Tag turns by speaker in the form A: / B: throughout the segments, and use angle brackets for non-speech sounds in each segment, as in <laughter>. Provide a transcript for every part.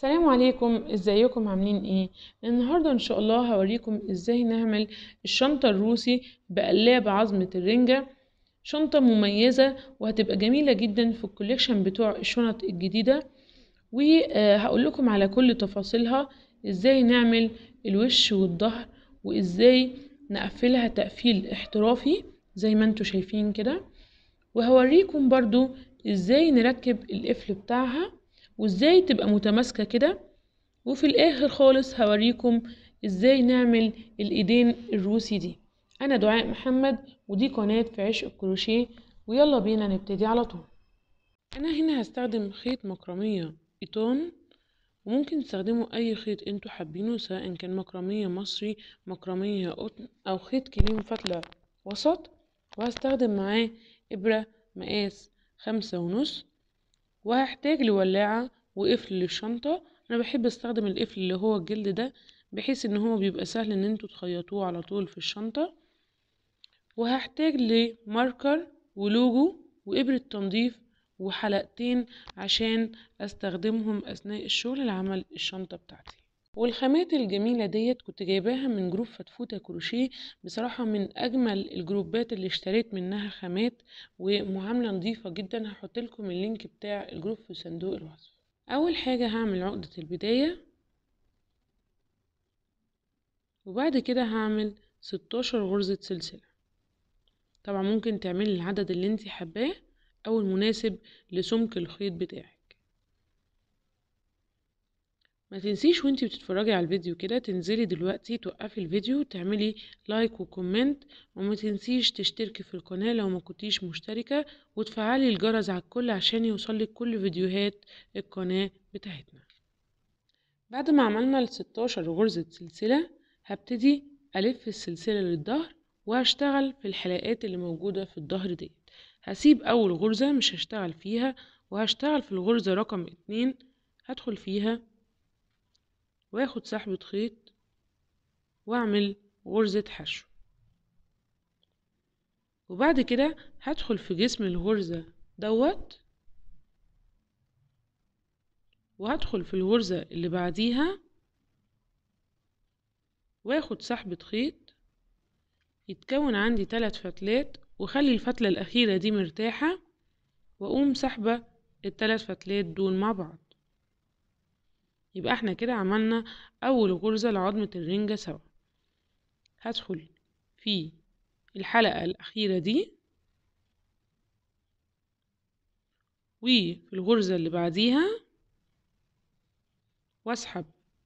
A: السلام عليكم ازيكم عاملين ايه النهارده ان شاء الله هوريكم ازاي نعمل الشنطه الروسي بقلاب عظمه الرنجه شنطه مميزه وهتبقى جميله جدا في الكوليكشن بتوع الشنط الجديده وهقول لكم على كل تفاصيلها ازاي نعمل الوش والظهر وازاي نقفلها تقفيل احترافي زي ما انتوا شايفين كده وهوريكم برضو ازاي نركب القفل بتاعها وازاي تبقى متماسكة كده وفي الاخر خالص هوريكم ازاي نعمل الايدين الروسي دي انا دعاء محمد ودي قناة في عشق الكروشيه ويلا بينا نبتدي على طول انا هنا هستخدم خيط مكرمية ايطان وممكن تستخدموا اي خيط انتوا حابينه سواء كان مكرمية مصري مكرمية قطن او خيط كليم فتلة وسط وهستخدم معاه ابرة مقاس خمسة ونص وهحتاج لولاعة وقفل للشنطة انا بحب استخدم القفل اللي هو الجلد ده بحيث ان هو بيبقى سهل ان انتوا تخيطوه على طول في الشنطة وهحتاج لماركر ولوجو وابرة تنظيف وحلقتين عشان استخدمهم اثناء الشغل لعمل الشنطة بتاعتي والخامات الجميلة ديت كنت جايباها من جروب فتفوتة كروشيه بصراحة من أجمل الجروبات اللي اشتريت منها خامات ومعاملة نظيفة جدا هحط لكم اللينك بتاع الجروب في صندوق الوصف أول حاجة هعمل عقدة البداية وبعد كده هعمل 16 غرزة سلسلة طبعا ممكن تعملي العدد اللي انت حباه أو المناسب لسمك الخيط بتاعك ما تنسيش وانتي بتتفرجي على الفيديو كده تنزلي دلوقتي توقفي الفيديو تعملي لايك وكومنت وما تنسيش تشتركي في القناة لو ما كنتيش مشتركة وتفعلي الجرس على الكل عشان يوصلك كل فيديوهات القناة بتاعتنا بعد ما عملنا الستاشر غرزة سلسلة هبتدي ألف السلسلة للظهر وهشتغل في الحلقات اللي موجودة في الظهر ديت هسيب أول غرزة مش هشتغل فيها وهشتغل في الغرزة رقم اتنين هدخل فيها واخد سحبة خيط واعمل غرزة حشو وبعد كده هدخل في جسم الغرزة دوت وهدخل في الغرزة اللي بعديها واخد سحبة خيط يتكون عندي تلات فتلات وخلي الفتلة الأخيرة دي مرتاحة وأقوم سحبة التلات فتلات دول مع بعض يبقى احنا كده عملنا أول غرزة لعظمة الرنجة سوا هدخل في الحلقة الأخيرة دي وفي الغرزة اللي بعديها واسحب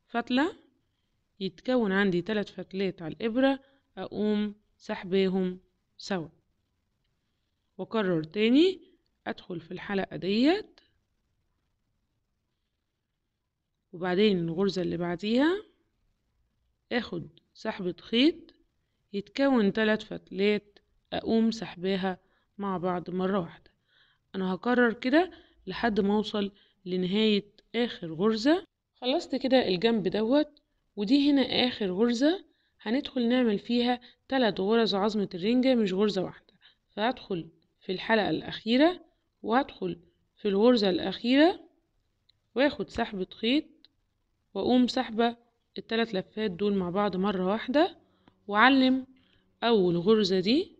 A: فتلة يتكون عندي تلات فتلات على الإبرة أقوم سحباهم سوا وأكرر تاني أدخل في الحلقة ديت وبعدين الغرزة اللي بعديها اخد سحبة خيط يتكون تلات فتلات اقوم سحباها مع بعض مرة واحدة انا هكرر كده لحد ما اوصل لنهاية اخر غرزة خلصت كده الجنب دوت ودي هنا اخر غرزة هندخل نعمل فيها تلات غرز عظمة الرنجة مش غرزة واحدة فهدخل في الحلقة الاخيرة وهدخل في الغرزة الاخيرة واخد سحبة خيط واقوم سحبة التلات لفات دول مع بعض مرة واحدة واعلم اول غرزة دي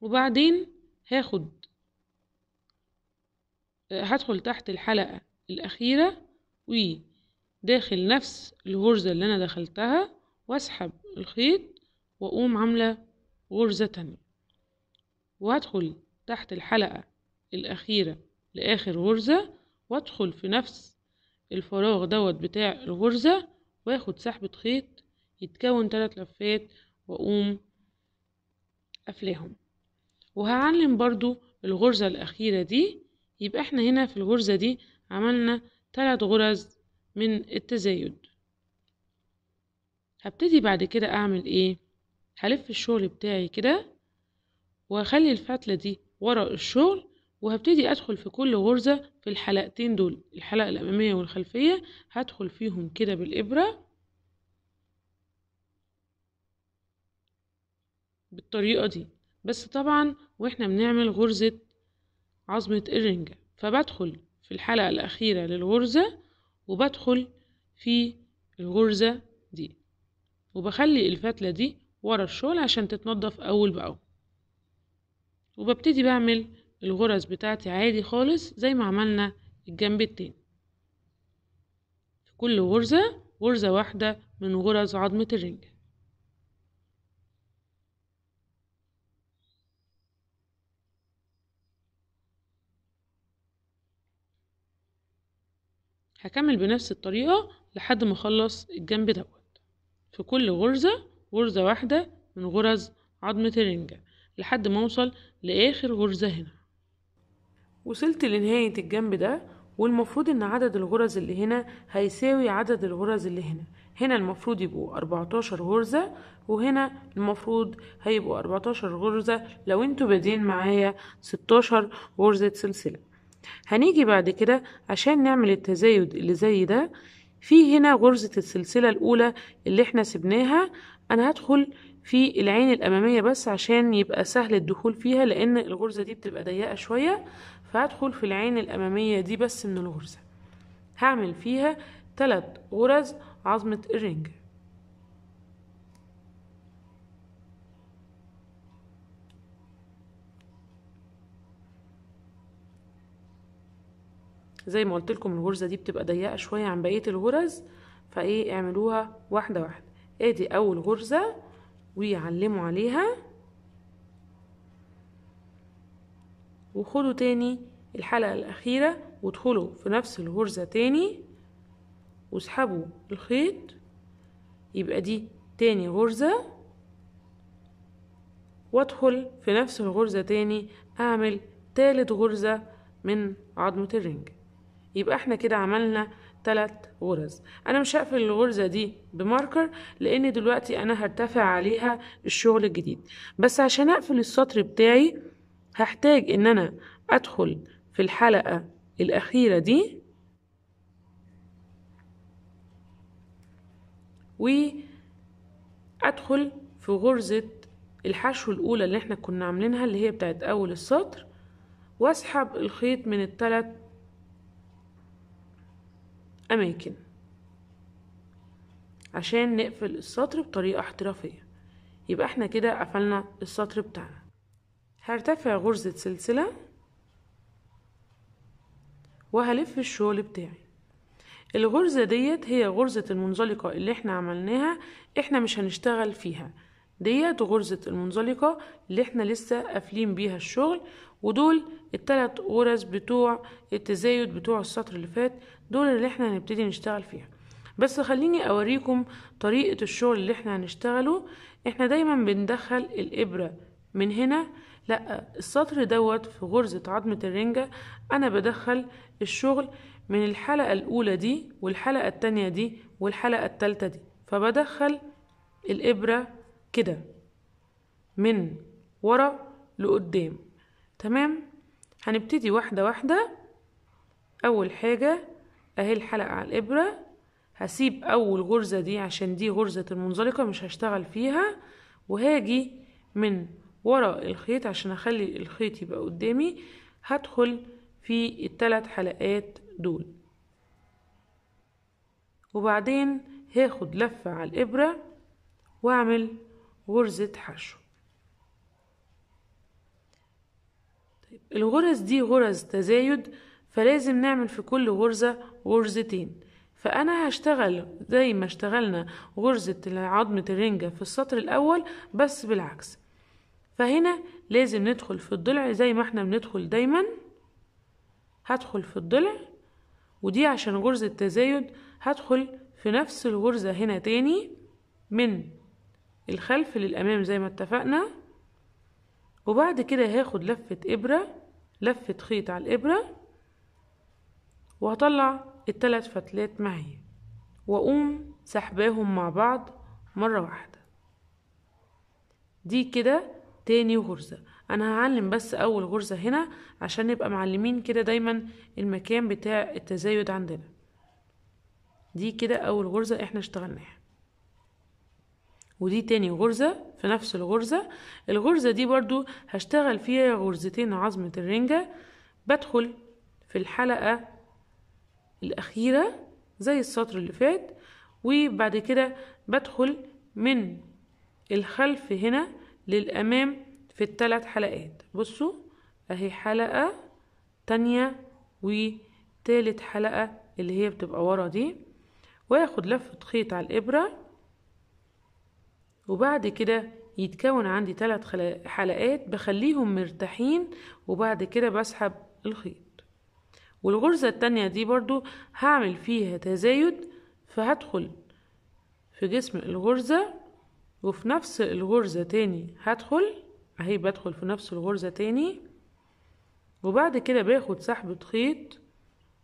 A: وبعدين هاخد هدخل تحت الحلقة الأخيرة وداخل نفس الغرزة اللي أنا دخلتها واسحب الخيط وأقوم عاملة غرزة تانية وهدخل تحت الحلقة الأخيرة لآخر غرزة وادخل في نفس الفراغ دوت بتاع الغرزة واخد سحبة خيط يتكون تلات لفات واقوم قافلاهم وهعلم برضو الغرزة الأخيرة دي يبقى احنا هنا في الغرزة دي عملنا تلات غرز من التزايد هبتدي بعد كده أعمل ايه هلف الشغل بتاعي كده وأخلي الفتلة دي ورا الشغل وهبتدي ادخل في كل غرزة في الحلقتين دول الحلقة الامامية والخلفية هدخل فيهم كده بالابرة بالطريقة دي بس طبعا واحنا بنعمل غرزة عظمة الرنجة فبدخل في الحلقة الأخيرة للغرزة وبدخل في الغرزة دي وبخلي الفتلة دي ورا الشغل عشان تتنضف أول بأول وببتدي بعمل الغرز بتاعتي عادي خالص زي ما عملنا الجنب التاني في كل غرزة غرزة واحدة من غرز عظمة الرنجة هكمل بنفس الطريقة لحد ما اخلص الجنب دوت في كل غرزة غرزة واحدة من غرز عظمة الرنجة لحد ما اوصل لاخر غرزة هنا وصلت لنهاية الجنب ده والمفروض ان عدد الغرز اللي هنا هيساوي عدد الغرز اللي هنا هنا المفروض يبقوا 14 غرزة وهنا المفروض هيبقوا 14 غرزة لو انتوا بادئين معايا 16 غرزة سلسلة هنيجي بعد كده عشان نعمل التزايد اللي زي ده في هنا غرزة السلسلة الأولى اللي احنا سبناها أنا هدخل في العين الأمامية بس عشان يبقى سهل الدخول فيها لأن الغرزة دي بتبقى ضيقة شوية فهدخل في العين الأمامية دي بس من الغرزة هعمل فيها تلات غرز عظمة الرنج زي ما قلت لكم الغرزة دي بتبقى ضيقة شوية عن بقية الغرز فايه اعملوها واحدة واحدة ادي إيه اول غرزة ويعلموا عليها وخدوا تاني الحلقة الأخيرة وادخلوا في نفس الغرزة تاني واسحبوا الخيط يبقى دي تاني غرزة وادخل في نفس الغرزة تاني اعمل تالت غرزة من عظمة الرنج يبقى احنا كده عملنا تلات غرز انا مش هقفل الغرزة دي بماركر لان دلوقتي انا هرتفع عليها الشغل الجديد بس عشان اقفل السطر بتاعي هحتاج ان انا ادخل في الحلقة الاخيرة دي وادخل في غرزة الحشو الاولى اللي احنا كنا عاملينها اللي هي بتاعت اول السطر واسحب الخيط من الثلاث اماكن عشان نقفل السطر بطريقة احترافية يبقى احنا كده قفلنا السطر بتاعنا هرتفع غرزة سلسلة وهلف الشغل بتاعي الغرزة ديت هي غرزة المنزلقة اللي احنا عملناها احنا مش هنشتغل فيها ديت غرزة المنزلقة اللي احنا لسه قافلين بيها الشغل ودول التلات غرز بتوع التزايد بتوع السطر اللي فات دول اللي احنا هنبتدي نشتغل فيها بس خليني اوريكم طريقة الشغل اللي احنا هنشتغله احنا دايما بندخل الابرة من هنا لا السطر دوت في غرزة عظمة الرنجة أنا بدخل الشغل من الحلقة الأولى دي والحلقة التانية دي والحلقة التالتة دي فبدخل الإبرة كده من ورا لقدام تمام هنبتدي واحدة واحدة أول حاجة أهي الحلقة على الإبرة هسيب أول غرزة دي عشان دي غرزة المنزلقة مش هشتغل فيها وهاجي من ورا الخيط عشان اخلي الخيط يبقى قدامي هدخل في الثلاث حلقات دول وبعدين هاخد لفة على الإبرة وأعمل غرزة حشو طيب، الغرز دي غرز تزايد فلازم نعمل في كل غرزة غرزتين فأنا هشتغل زي ما اشتغلنا غرزة عظمة الرنجة في السطر الأول بس بالعكس فهنا لازم ندخل في الضلع زي ما احنا بندخل دايما هدخل في الضلع ودي عشان غرزة تزايد هدخل في نفس الغرزة هنا تاني من الخلف للأمام زي ما اتفقنا وبعد كده هاخد لفة إبرة لفة خيط على الإبرة وهطلع التلات فتلات معي وأقوم سحباهم مع بعض مرة واحدة دي كده تاني غرزة انا هعلم بس اول غرزة هنا عشان نبقى معلمين كده دايما المكان بتاع التزايد عندنا دي كده اول غرزة احنا اشتغلناها ودي تاني غرزة في نفس الغرزة الغرزة دي برضو هشتغل فيها غرزتين عظمة الرنجة بدخل في الحلقة الأخيرة زي السطر اللي فات وبعد كده بدخل من الخلف هنا للأمام في الثلاث حلقات بصوا أهي حلقة تانية وتالت حلقة اللي هي بتبقى ورا دي وآخد لفة خيط على الإبرة وبعد كده يتكون عندي ثلاث حلقات بخليهم مرتاحين وبعد كده بسحب الخيط والغرزة التانية دي برضو هعمل فيها تزايد فهدخل في جسم الغرزة وفي نفس الغرزة تاني هدخل اهي بدخل في نفس الغرزة تاني وبعد كده باخد سحبة خيط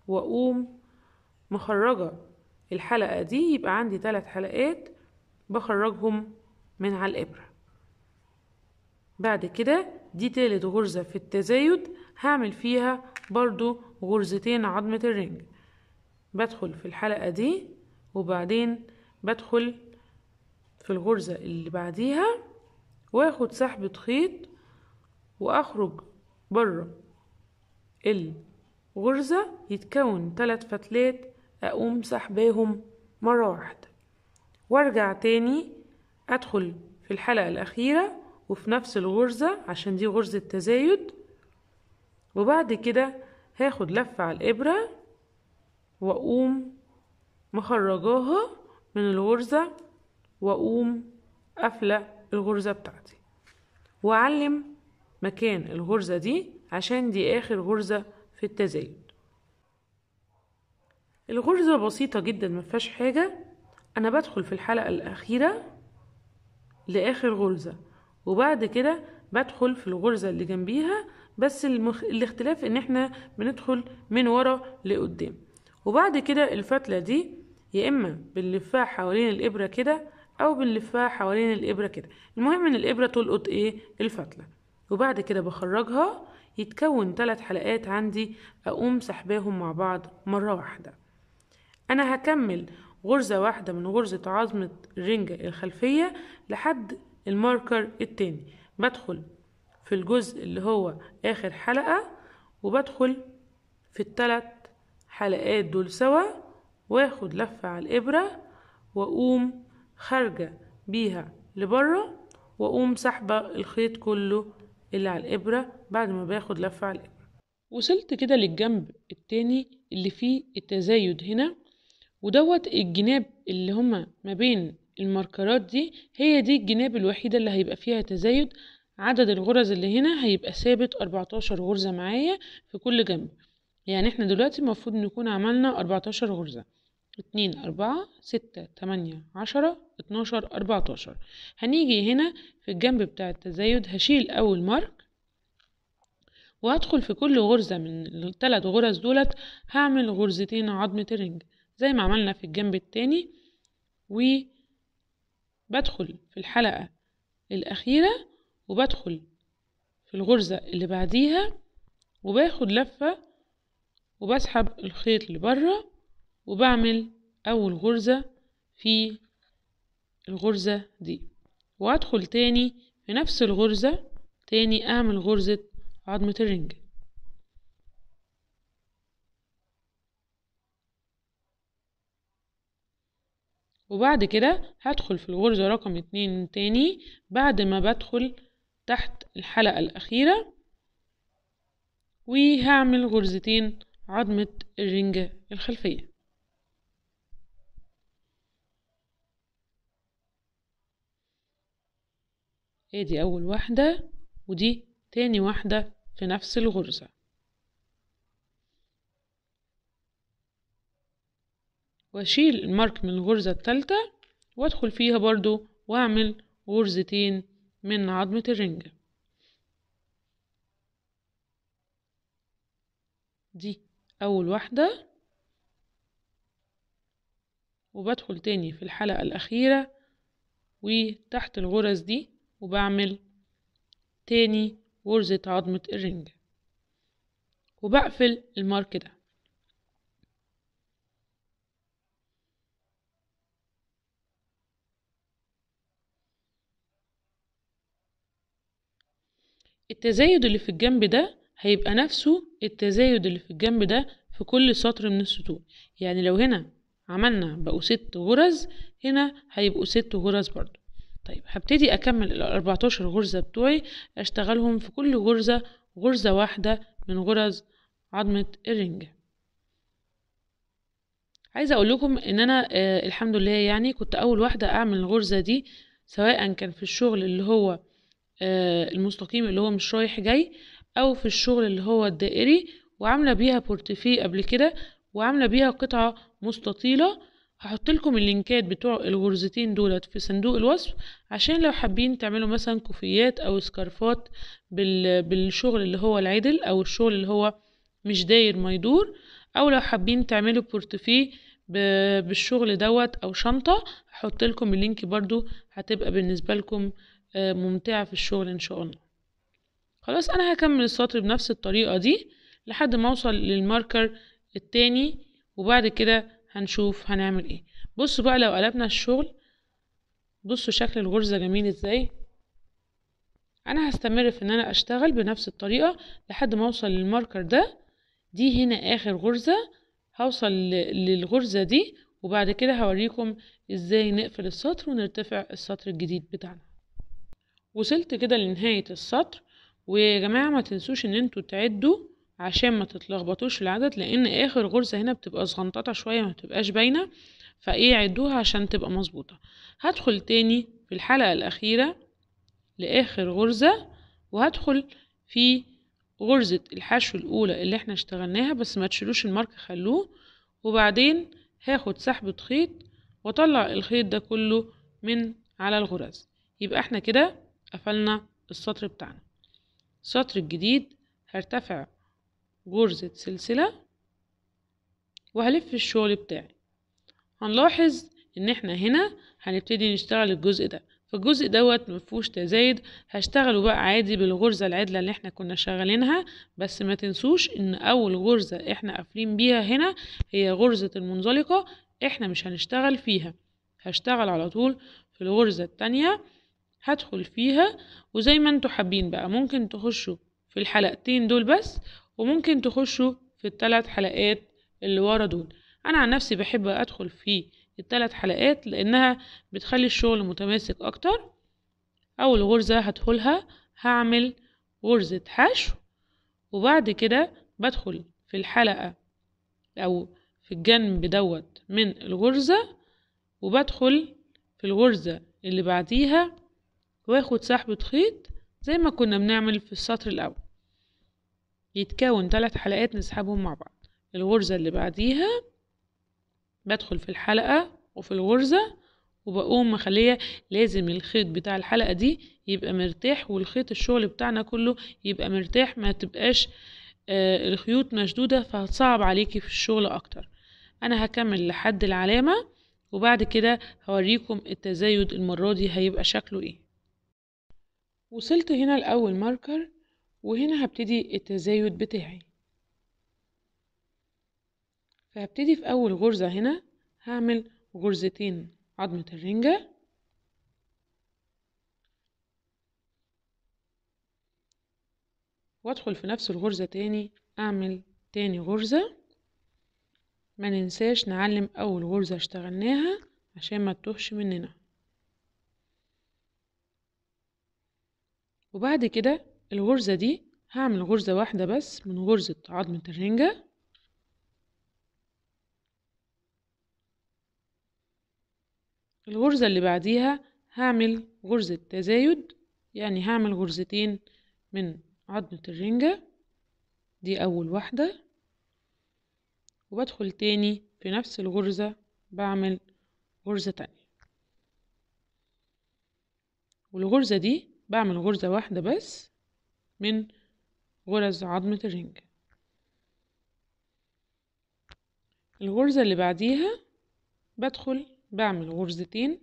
A: واقوم مخرجة الحلقة دي يبقى عندي ثلاث حلقات بخرجهم من على الإبرة بعد كده دي تالت غرزة في التزايد هعمل فيها برضو غرزتين عظمة الرنج بدخل في الحلقة دي وبعدين بدخل في الغرزة اللي بعديها واخد سحبة خيط واخرج بره الغرزة يتكون تلات فتلات اقوم سحباهم مرة واحدة وارجع تاني ادخل في الحلقة الاخيرة وفي نفس الغرزة عشان دي غرزة تزايد وبعد كده هاخد لفة على الابرة واقوم مخرجاها من الغرزة وأقوم قافلة الغرزة بتاعتي وأعلم مكان الغرزة دي عشان دي آخر غرزة في التزايد الغرزة بسيطة جدا مفيهاش حاجة أنا بدخل في الحلقة الأخيرة لآخر غرزة وبعد كده بدخل في الغرزة اللي جنبيها بس المخ... الاختلاف ان احنا بندخل من ورا لقدام وبعد كده الفتلة دي يا اما بنلفها حوالين الابرة كده او بنلفها حوالين الابره كده المهم ان الابره تلقط ايه الفتله وبعد كده بخرجها يتكون ثلاث حلقات عندي اقوم سحباهم مع بعض مره واحده انا هكمل غرزه واحده من غرزه عظمه الرنجه الخلفيه لحد الماركر التاني بدخل في الجزء اللي هو اخر حلقه وبدخل في الثلاث حلقات دول سوا واخد لفه على الابره واقوم خارجة بيها لبره واقوم سحبة الخيط كله اللي على الإبرة بعد ما باخد لفة على الإبرة وصلت كده للجنب التاني اللي فيه التزايد هنا ودوت الجناب اللي هما ما بين الماركرات دي هي دي الجناب الوحيدة اللي هيبقى فيها تزايد عدد الغرز اللي هنا هيبقى ثابت 14 غرزة معايا في كل جنب يعني احنا دلوقتي المفروض نكون عملنا 14 غرزة اتنين أربعة ستة تمانية عشرة اتناشر أربعتاشر هنيجي هنا في الجنب بتاع التزايد هشيل أول مارك وهدخل في كل غرزة من التلات غرز دولت هعمل غرزتين عظمة الرنج زي ما عملنا في الجنب التاني وبدخل في الحلقة الأخيرة وبدخل في الغرزة اللي بعديها وباخد لفة وبسحب الخيط لبره وبعمل أول غرزة في الغرزة دي وأدخل تاني في نفس الغرزة تاني أعمل غرزة عظمة الرنج وبعد كده هدخل في الغرزة رقم اتنين تاني بعد ما بدخل تحت الحلقة الأخيرة وهعمل غرزتين عظمة الرنجة الخلفية ادي ايه اول واحدة ودي تاني واحدة في نفس الغرزة واشيل المارك من الغرزة التالتة وادخل فيها برضو واعمل غرزتين من عظمة الرنجة دي اول واحدة وبدخل تاني في الحلقة الاخيرة وتحت الغرز دي وبعمل تاني غرزة عظمة الرنج وبقفل المارك ده التزايد اللي في الجنب ده هيبقى نفسه التزايد اللي في الجنب ده في كل سطر من السطور يعني لو هنا عملنا بقوا ست غرز هنا هيبقوا ست غرز برضو طيب هبتدي أكمل ال 14 غرزة بتوعي أشتغلهم في كل غرزة غرزة واحدة من غرز عظمة الرنج عايزة أقول لكم إن أنا آه الحمد لله يعني كنت أول واحدة أعمل الغرزة دي سواء كان في الشغل اللي هو آه المستقيم اللي هو مش رايح جاي أو في الشغل اللي هو الدائري وعاملة بيها بورتفيه قبل كده وعاملة بيها قطعة مستطيلة هحط لكم اللينكات بتوع الغرزتين دولت في صندوق الوصف عشان لو حابين تعملوا مثلا كوفيات او سكارفات بالشغل اللي هو العدل او الشغل اللي هو مش داير ما يدور او لو حابين تعملوا بورتفيه بالشغل دوت او شنطة هحط لكم اللينك برضو هتبقى بالنسبة لكم آه، ممتعة في الشغل ان شاء الله خلاص انا هكمل السطر بنفس الطريقة دي لحد ما اوصل للماركر التاني وبعد كده هنشوف هنعمل ايه بصوا بقى لو قلبنا الشغل بصوا شكل الغرزة جميل ازاي انا هستمر في ان انا اشتغل بنفس الطريقة لحد ما اوصل للماركر ده دي هنا اخر غرزة هوصل للغرزة دي وبعد كده هوريكم ازاي نقفل السطر ونرتفع السطر الجديد بتاعنا وصلت كده لنهاية السطر ويا جماعة ما تنسوش ان انتوا تعدوا عشان ما تتلخبطوش في العدد لان اخر غرزة هنا بتبقى صغنططة شوية ما بتبقاش باينة فايه عدوها عشان تبقى مظبوطة هدخل تاني في الحلقة الاخيرة لاخر غرزة وهدخل في غرزة الحشو الاولى اللي احنا اشتغلناها بس ما تشيلوش المارك خلوه وبعدين هاخد سحبة خيط واطلع الخيط ده كله من على الغرز يبقى احنا كده قفلنا السطر بتاعنا السطر الجديد هرتفع غرزة سلسلة وهلف الشغل بتاعي هنلاحظ ان احنا هنا هنبتدي نشتغل الجزء ده فالجزء دوت مفهوش تزايد هشتغله بقى عادي بالغرزة العدلة اللي احنا كنا شغالينها بس ما تنسوش ان اول غرزة احنا قافلين بيها هنا هي غرزة المنزلقة احنا مش هنشتغل فيها هشتغل على طول في الغرزة التانية هدخل فيها وزي ما انتوا حابين بقى ممكن تخشوا في الحلقتين دول بس وممكن تخشوا في الثلاث حلقات اللي ورا دول انا عن نفسي بحب ادخل في الثلاث حلقات لانها بتخلي الشغل متماسك اكتر اول غرزة هدخلها هعمل غرزة حشو وبعد كده بدخل في الحلقة او في الجنب دوت من الغرزة وبدخل في الغرزة اللي بعديها واخد سحبة خيط زي ما كنا بنعمل في السطر الاول يتكون ثلاث حلقات نسحبهم مع بعض الغرزة اللي بعديها بدخل في الحلقة وفي الغرزة وبقوم مخلية لازم الخيط بتاع الحلقة دي يبقى مرتاح والخيط الشغل بتاعنا كله يبقى مرتاح ما تبقاش آه الخيوط مشدودة فهتصعب عليكي في الشغل أكتر أنا هكمل لحد العلامة وبعد كده هوريكم التزايد المرة دي هيبقى شكله ايه وصلت هنا لأول ماركر وهنا هبتدي التزايد بتاعي فهبتدي في أول غرزة هنا هعمل غرزتين عظمة الرنجة وادخل في نفس الغرزة تاني اعمل تاني غرزة ما ننساش نعلم اول غرزة اشتغلناها عشان ما تتوهش مننا وبعد كده الغرزة دي هعمل غرزة واحدة بس من غرزة عظمة الرنجة الغرزة اللي بعديها هعمل غرزة تزايد يعني هعمل غرزتين من عظمة الرنجة دي أول واحدة وبدخل تاني في نفس الغرزة بعمل غرزة تانية والغرزة دي بعمل غرزة واحدة بس من غرز عظمة الرنج الغرزة اللي بعديها بدخل بعمل غرزتين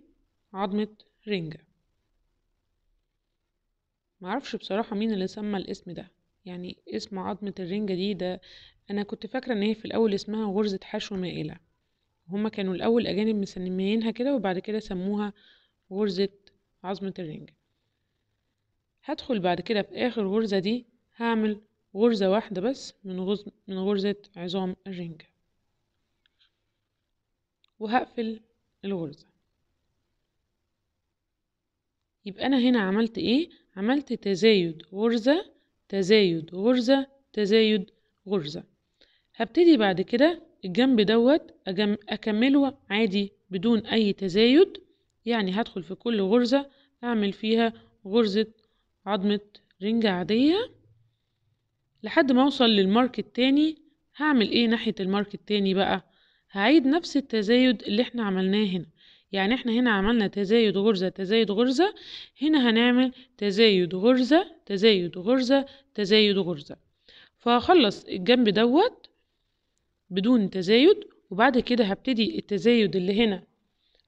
A: عظمة رنجة معرفش بصراحة مين اللي سمى الاسم ده يعني اسم عظمة الرنجة دي ده أنا كنت فاكرة إن هي في الأول اسمها غرزة حشو مائلة هما كانوا الأول أجانب مسميينها كده وبعد كده سموها غرزة عظمة الرنجة هدخل بعد كده في آخر غرزة دي هعمل غرزة واحدة بس من, غرزة, من غرزة عظام الرنجة وهقفل الغرزة يبقى أنا هنا عملت إيه؟ عملت تزايد غرزة تزايد غرزة تزايد غرزة هبتدي بعد كده الجنب دوت أجم... أكمله عادي بدون أي تزايد يعني هدخل في كل غرزة أعمل فيها غرزة عظمة رنجة عادية لحد ما اوصل للمارك التاني هعمل ايه ناحية المارك التاني بقى هعيد نفس التزايد اللي احنا عملناه هنا يعني احنا هنا عملنا تزايد غرزة تزايد غرزة هنا هنعمل تزايد غرزة تزايد غرزة تزايد غرزة فهخلص الجنب دوت بدون تزايد وبعد كده هبتدي التزايد اللي هنا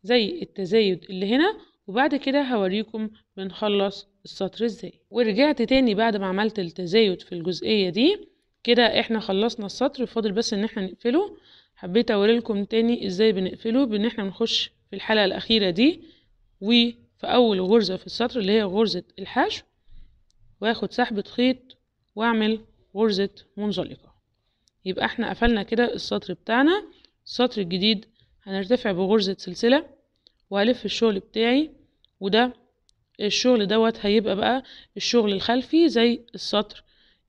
A: زي التزايد اللي هنا وبعد كده هوريكم بنخلص السطر ازاي ورجعت تاني بعد ما عملت التزايد في الجزئية دي كده احنا خلصنا السطر فاضل بس ان احنا نقفله حبيت اوريلكم تاني ازاي بنقفله بان احنا بنخش في الحلقة الاخيرة دي وفي اول غرزة في السطر اللي هي غرزة الحشو واخد سحبة خيط واعمل غرزة منزلقة يبقى احنا قفلنا كده السطر بتاعنا السطر الجديد هنرتفع بغرزة سلسلة وهلف الشغل بتاعي وده الشغل دوت هيبقى بقى الشغل الخلفي زي السطر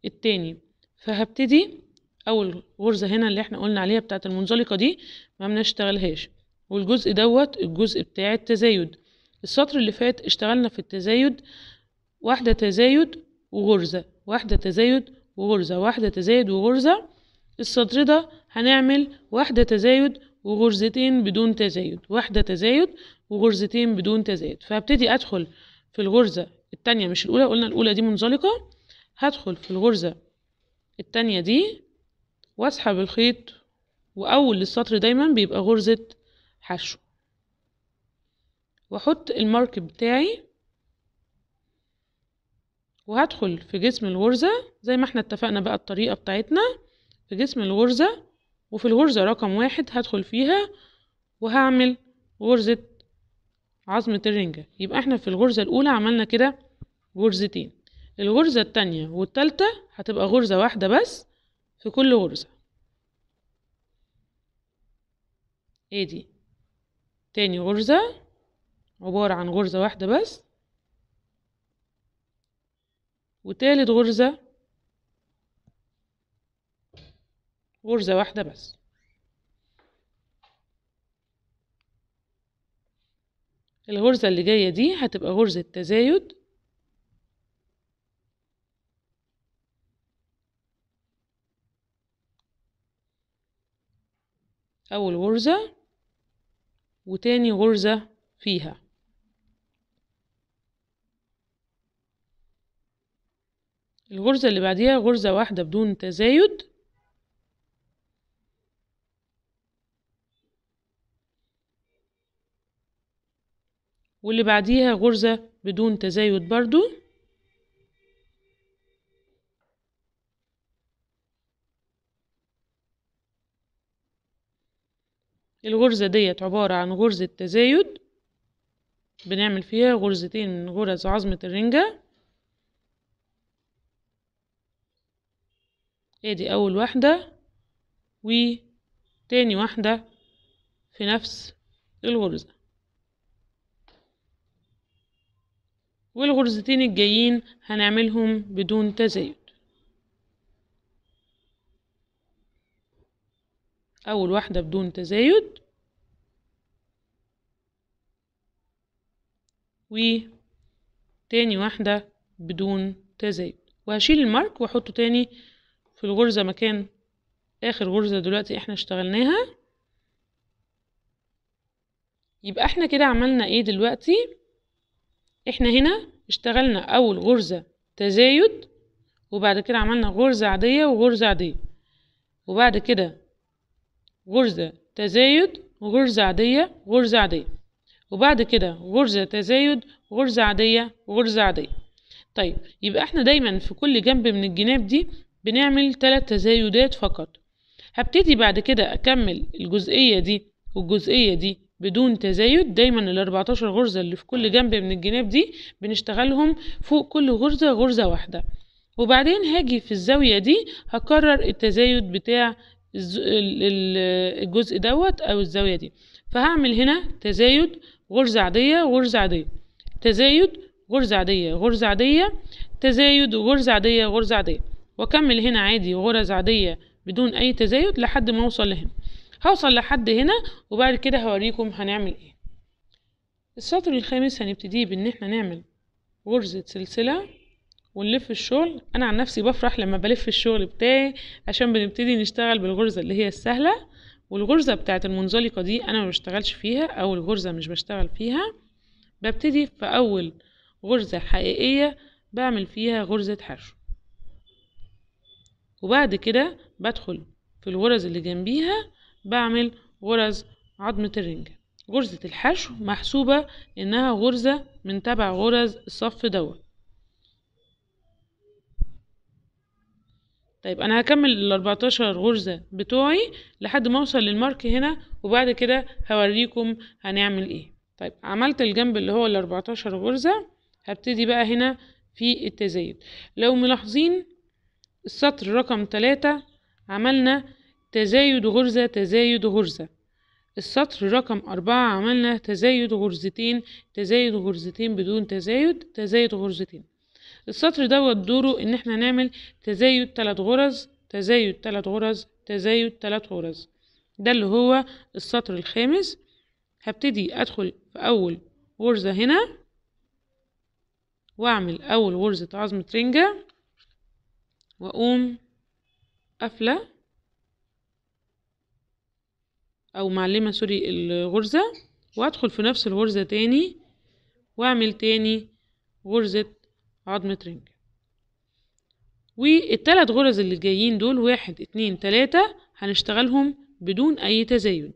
A: التاني فهبتدي اول غرزة هنا اللي احنا قلنا عليها بتاعت المنزلقة دي ما بنشتغلهاش والجزء دوت الجزء بتاع التزايد السطر اللي فات اشتغلنا في التزايد واحدة تزايد وغرزة واحدة تزايد وغرزة واحدة تزايد وغرزة السطر ده هنعمل واحدة تزايد وغرزتين بدون تزايد واحدة تزايد وغرزتين بدون تزايد فهبتدي أدخل في الغرزة التانية مش الأولى قلنا الأولى دي منزلقة هدخل في الغرزة التانية دي واسحب الخيط وأول السطر دايما بيبقى غرزة حشو واحط المارك بتاعي وهدخل في جسم الغرزة زي ما احنا اتفقنا بقى الطريقة بتاعتنا في جسم الغرزة وفي الغرزة رقم واحد هدخل فيها وهعمل غرزة عظمة الرنجة يبقى احنا في الغرزة الأولى عملنا كده غرزتين الغرزة التانية والتالتة هتبقى غرزة واحدة بس في كل غرزة ادي ايه تاني غرزة عبارة عن غرزة واحدة بس وتالت غرزة غرزة واحدة بس الغرزة اللي جاية دي هتبقى غرزة تزايد أول غرزة وتاني غرزة فيها الغرزة اللي بعديها غرزة واحدة بدون تزايد واللي بعديها غرزة بدون تزايد برضو الغرزة ديت عبارة عن غرزة تزايد بنعمل فيها غرزتين من غرز عظمة الرنجة ادي اول واحدة وتاني واحدة في نفس الغرزة والغرزتين الجايين هنعملهم بدون تزايد أول واحدة بدون تزايد وتاني واحدة بدون تزايد وهشيل المارك واحطه تاني في الغرزة مكان آخر غرزة دلوقتي احنا اشتغلناها يبقى احنا كده عملنا ايه دلوقتي احنا هنا اشتغلنا اول غرزة تزايد وبعد كده عملنا غرزة عادية وغرزة عادية وبعد كده غرزة تزايد وغرزة عادية غرزة عادية وبعد كده غرزة تزايد غرزة عادية غرزة عادية طيب يبقى احنا دايما في كل جنب من الجناب دي بنعمل ثلاث تزايدات فقط هبتدي بعد كده اكمل الجزئية دي والجزئية دي بدون تزايد دايما ال 14 غرزة اللي في كل جنب من الجناب دي بنشتغلهم فوق كل غرزة غرزة واحدة وبعدين هاجي في الزاوية دي هكرر التزايد بتاع الجزء دوت او الزاوية دي فهعمل هنا تزايد غرزة عادية غرزة عادية تزايد غرزة عادية غرزة عادية تزايد غرزه عادية غرزة عادية واكمل هنا عادي غرز عادية بدون اي تزايد لحد ما اوصل لهنا هوصل لحد هنا وبعد كده هوريكم هنعمل ايه السطر الخامس هنبتديه بان احنا نعمل غرزة سلسلة ونلف الشغل انا عن نفسي بفرح لما بلف الشغل بتاعي عشان بنبتدي نشتغل بالغرزة اللي هي السهلة والغرزة بتاعة المنزلقة دي انا ما بشتغلش فيها او الغرزة مش بشتغل فيها ببتدي في اول غرزة حقيقية بعمل فيها غرزة حشو وبعد كده بدخل في الغرز اللي جنبيها بعمل غرز عظمة الرنجة غرزة الحشو محسوبة إنها غرزة من تبع غرز الصف دوت طيب أنا هكمل الأربعتاشر غرزة بتوعي لحد ما أوصل للمارك هنا وبعد كده هوريكم هنعمل إيه طيب عملت الجنب اللي هو الأربعتاشر غرزة هبتدي بقى هنا في التزايد لو ملاحظين السطر رقم تلاتة عملنا تزايد غرزة تزايد غرزة السطر رقم أربعة عملنا تزايد غرزتين تزايد غرزتين بدون تزايد تزايد غرزتين السطر دوت دوره إن احنا نعمل تزايد تلات غرز تزايد تلات غرز تزايد تلات غرز ده اللي هو السطر الخامس هبتدي أدخل في أول غرزة هنا وأعمل أول غرزة عظم ترنجة وأقوم قافلة او معلمة سوري الغرزة وادخل في نفس الغرزة تاني واعمل تاني غرزة عظمة رنج والتلات غرز اللي جايين دول واحد اتنين تلاتة هنشتغلهم بدون اي تزايد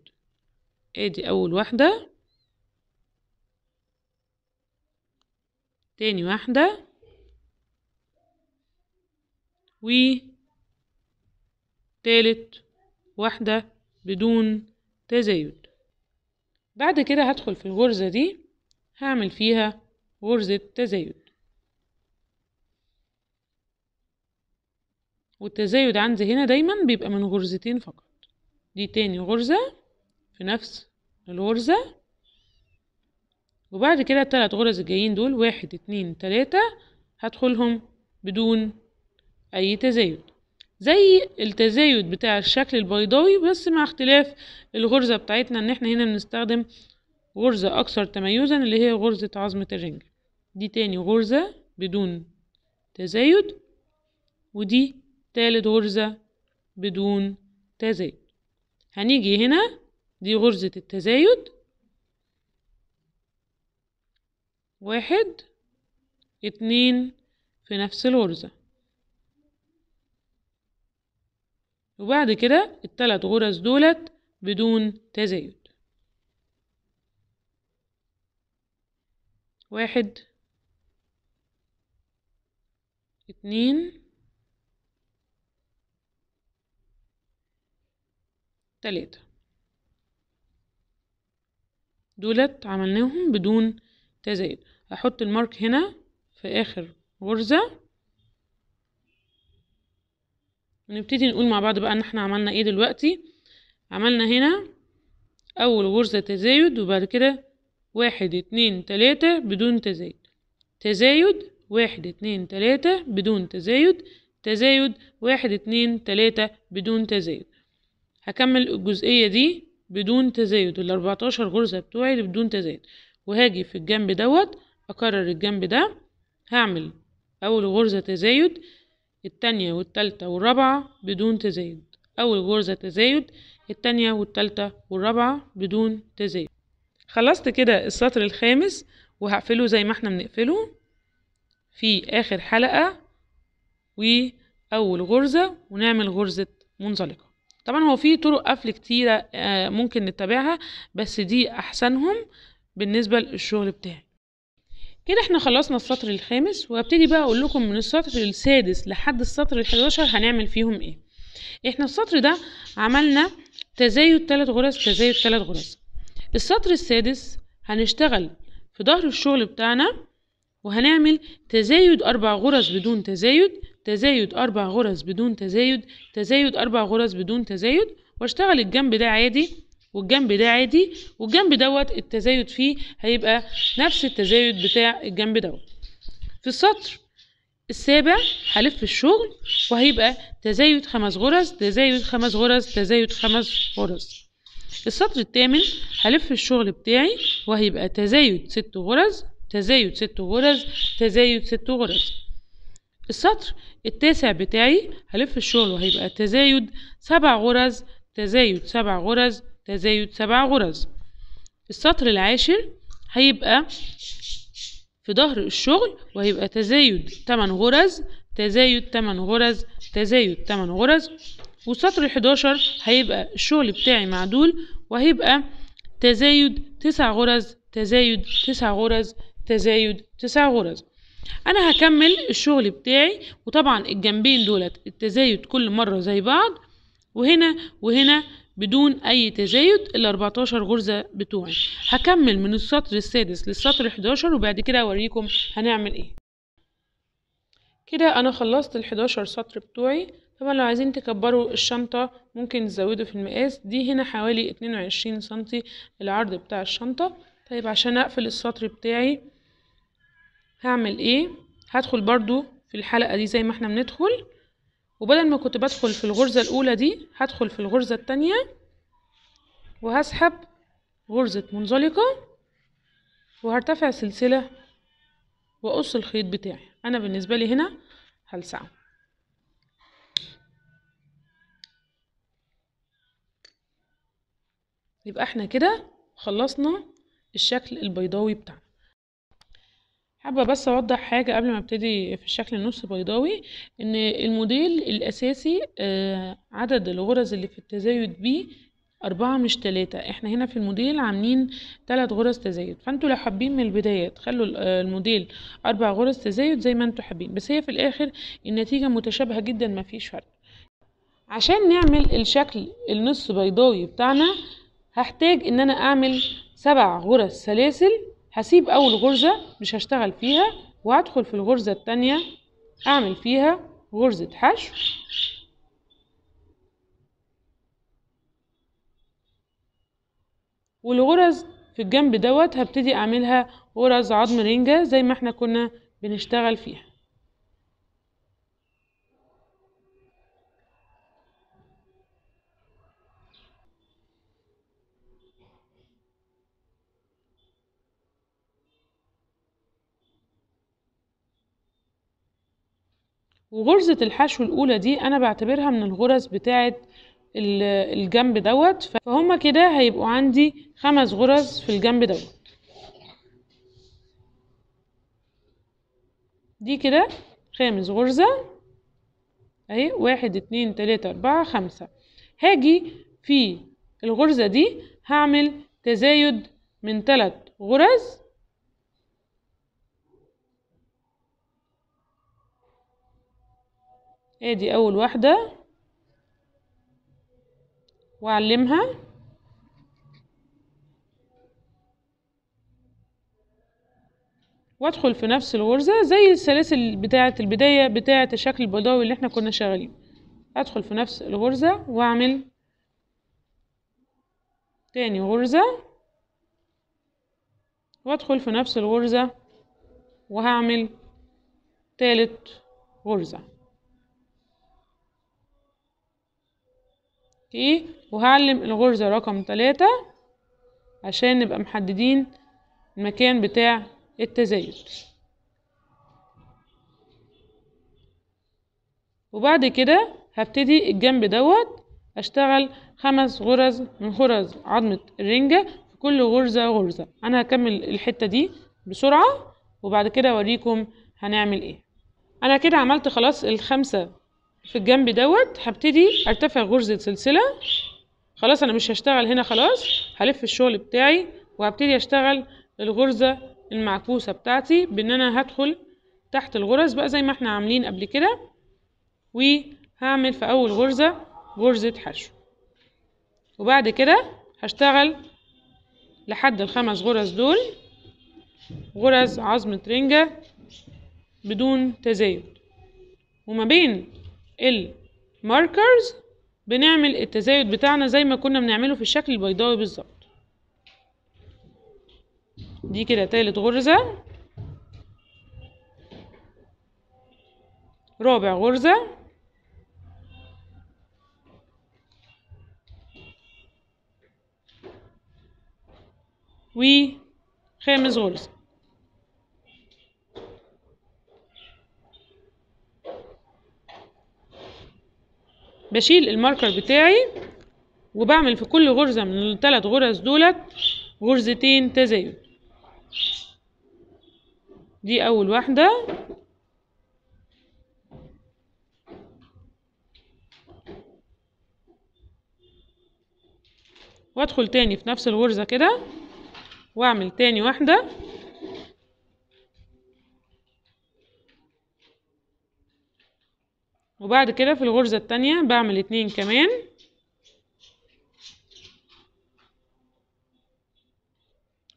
A: ادي اول واحدة تاني واحدة و تالت واحدة بدون تزايد بعد كده هدخل في الغرزة دي هعمل فيها غرزة تزايد والتزايد عندي هنا دايما بيبقى من غرزتين فقط دي تاني غرزة في نفس الغرزة وبعد كده التلات غرز الجايين دول واحد اتنين تلاتة هدخلهم بدون أي تزايد زي التزايد بتاع الشكل البيضاوي بس مع اختلاف الغرزة بتاعتنا ان احنا هنا بنستخدم غرزة اكثر تميزا اللي هي غرزة عظمة الرنج دي تاني غرزة بدون تزايد ودي تالت غرزة بدون تزايد هنيجي هنا دي غرزة التزايد واحد اتنين في نفس الغرزة وبعد كده التلات غرز دولت بدون تزايد واحد اتنين تلاتة دولت عملناهم بدون تزايد هحط المارك هنا في آخر غرزة ونبتدي نقول مع بعض بقى ان احنا عملنا ايه دلوقتي عملنا هنا اول غرزة تزايد وبعد كده واحد اتنين تلاتة بدون تزايد تزايد واحد اتنين تلاتة بدون تزايد تزايد واحد اتنين تلاتة بدون تزايد هكمل الجزئية دي بدون تزايد الاربعتاشر غرزة بتوعي بدون تزايد وهاجي في الجنب دوت اكرر الجنب ده هعمل اول غرزة تزايد التانية والتالتة والرابعة بدون تزايد أول غرزة تزايد التانية والتالتة والرابعة بدون تزايد خلصت كده السطر الخامس وهقفله زي ما احنا بنقفله في آخر حلقة وأول غرزة ونعمل غرزة منزلقة طبعا هو في طرق قفل كتيرة آه، ممكن نتبعها بس دي أحسنهم بالنسبة للشغل بتاعي كده احنا خلصنا السطر الخامس وابتدي بقى اقول لكم من السطر السادس لحد السطر الحداشر هنعمل فيهم ايه احنا السطر ده عملنا تزايد تلات غرز تزايد تلات غرز السطر السادس هنشتغل في ظهر الشغل بتاعنا وهنعمل تزايد أربع غرز بدون تزايد تزايد أربع غرز بدون تزايد تزايد أربع غرز بدون تزايد واشتغل الجنب ده عادي والجنب ده عادي والجنب دوت التزايد فيه هيبقى نفس التزايد بتاع الجنب دوت في السطر السابع هلف الشغل وهيبقى تزايد خمس غرز تزايد خمس غرز تزايد خمس غرز السطر الثامن هلف الشغل بتاعي وهيبقى تزايد ست غرز تزايد ست غرز تزايد ست غرز السطر التاسع بتاعي هلف الشغل وهيبقى تزايد سبع غرز تزايد سبع غرز تزايد سبع غرز السطر العاشر هيبقى في ظهر الشغل وهيبقى تزايد تمن غرز تزايد تمن غرز تزايد تمن غرز والسطر الحداشر هيبقى الشغل بتاعي معدول وهيبقى تزايد تسع غرز تزايد تسع غرز تزايد تسع غرز انا هكمل الشغل بتاعي وطبعا الجنبين دولت التزايد كل مرة زي بعض وهنا وهنا بدون أي تجايد ال 14 غرزة بتوعي هكمل من السطر السادس للسطر 11 وبعد كده أوريكم هنعمل إيه كده أنا خلصت ال 11 سطر بتوعي طبعا لو عايزين تكبروا الشنطة ممكن تزودوا في المقاس دي هنا حوالي 22 سنتي العرض بتاع الشنطة طيب عشان أقفل السطر بتاعي هعمل إيه هدخل برضو في الحلقة دي زي ما احنا بندخل وبدل ما كنت بدخل في الغرزة الأولى دي هدخل في الغرزة التانية وهسحب غرزة منزلقة وهرتفع سلسلة وأقص الخيط بتاعي أنا بالنسبة لي هنا هلسعه يبقى احنا كده خلصنا الشكل البيضاوي بتاعنا حابة بس أوضح حاجة قبل ما ابتدي في الشكل النص بيضاوي إن الموديل الأساسي آه، عدد الغرز اللي في التزايد بيه أربعة مش تلاتة احنا هنا في الموديل عاملين تلات غرز تزايد فانتوا لو حابين من البداية تخلوا آه، الموديل أربع غرز تزايد زي ما انتوا حابين بس هي في الآخر النتيجة متشابهة جدا مفيش فرق عشان نعمل الشكل النص بيضاوي بتاعنا هحتاج ان انا اعمل سبع غرز سلاسل هسيب أول غرزة مش هشتغل فيها وهدخل في الغرزة التانية أعمل فيها غرزة حشو والغرز في الجنب دوت هبتدي أعملها غرز عظم رنجة زي ما احنا كنا بنشتغل فيها وغرزة الحشو الأولى دي أنا بعتبرها من الغرز بتاعة الجنب دوت فهما كده هيبقوا عندي خمس غرز في الجنب دوت دي كده خامس غرزة اهي واحد اتنين تلاتة اربعة خمسة هاجي في الغرزة دي هعمل تزايد من تلات غرز ادي إيه اول واحدة واعلمها وادخل في نفس الغرزة زي السلاسل بتاعة البداية بتاعة الشكل البيضاوي اللي احنا كنا شغالين ادخل في نفس الغرزة واعمل تاني غرزة وادخل في نفس الغرزة وهعمل تالت غرزة اوكي وهعلم الغرزة رقم تلاتة عشان نبقى محددين المكان بتاع التزايد وبعد كده هبتدي الجنب دوت اشتغل خمس غرز من غرز عظمة الرنجة في كل غرزة غرزة أنا هكمل الحتة دي بسرعة وبعد كده أوريكم هنعمل إيه أنا كده عملت خلاص الخمسة في الجنب دوت هبتدي ارتفع غرزة سلسلة خلاص انا مش هشتغل هنا خلاص هلف الشغل بتاعي وهبتدي اشتغل الغرزة المعكوسة بتاعتي بان انا هدخل تحت الغرز بقى زي ما احنا عاملين قبل كده وهعمل في اول غرزة غرزة حشو وبعد كده هشتغل لحد الخمس غرز دول غرز عظمة رنجة بدون تزايد وما بين الماركرز بنعمل التزايد بتاعنا زي ما كنا بنعمله في الشكل البيضاوي بالظبط دي كده تالت غرزة رابع غرزة وخامس غرزة بشيل الماركر بتاعي وبعمل في كل غرزة من الثلاث غرز دولت غرزتين تزايد دي أول واحدة وادخل تاني في نفس الغرزة كده واعمل تاني واحدة وبعد كده في الغرزة التانية بعمل اتنين كمان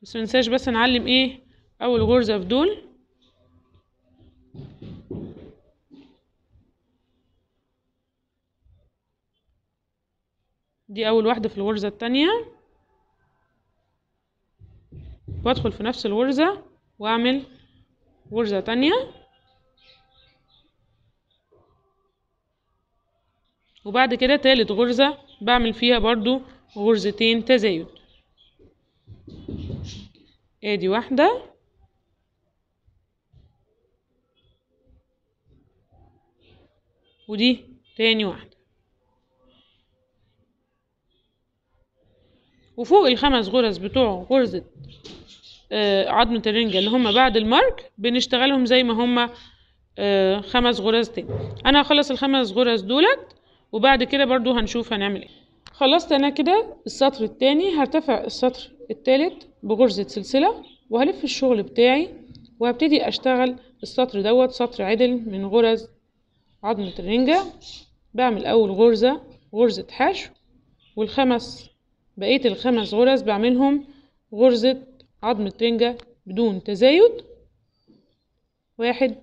A: بس منساش بس نعلم ايه اول غرزة في دول دي اول واحدة في الغرزة التانية وادخل في نفس الغرزة واعمل غرزة تانية وبعد كده تالت غرزة بعمل فيها برضو غرزتين تزايد ادي واحدة ودي تاني واحدة وفوق الخمس غرز بتوع غرزة آه، عظمة الرنجة اللي هما بعد المارك بنشتغلهم زي ما هما آه، خمس غرز تاني انا هخلص الخمس غرز دولت وبعد كده برضو هنشوف هنعمل ايه خلصت انا كده السطر التاني هرتفع السطر التالت بغرزة سلسلة وهلف الشغل بتاعي وهبتدي اشتغل السطر دوت سطر عدل من غرز عظمة الرنجة بعمل اول غرزة غرزة حشو والخمس بقية الخمس غرز بعملهم غرزة عظمة رنجة بدون تزايد واحد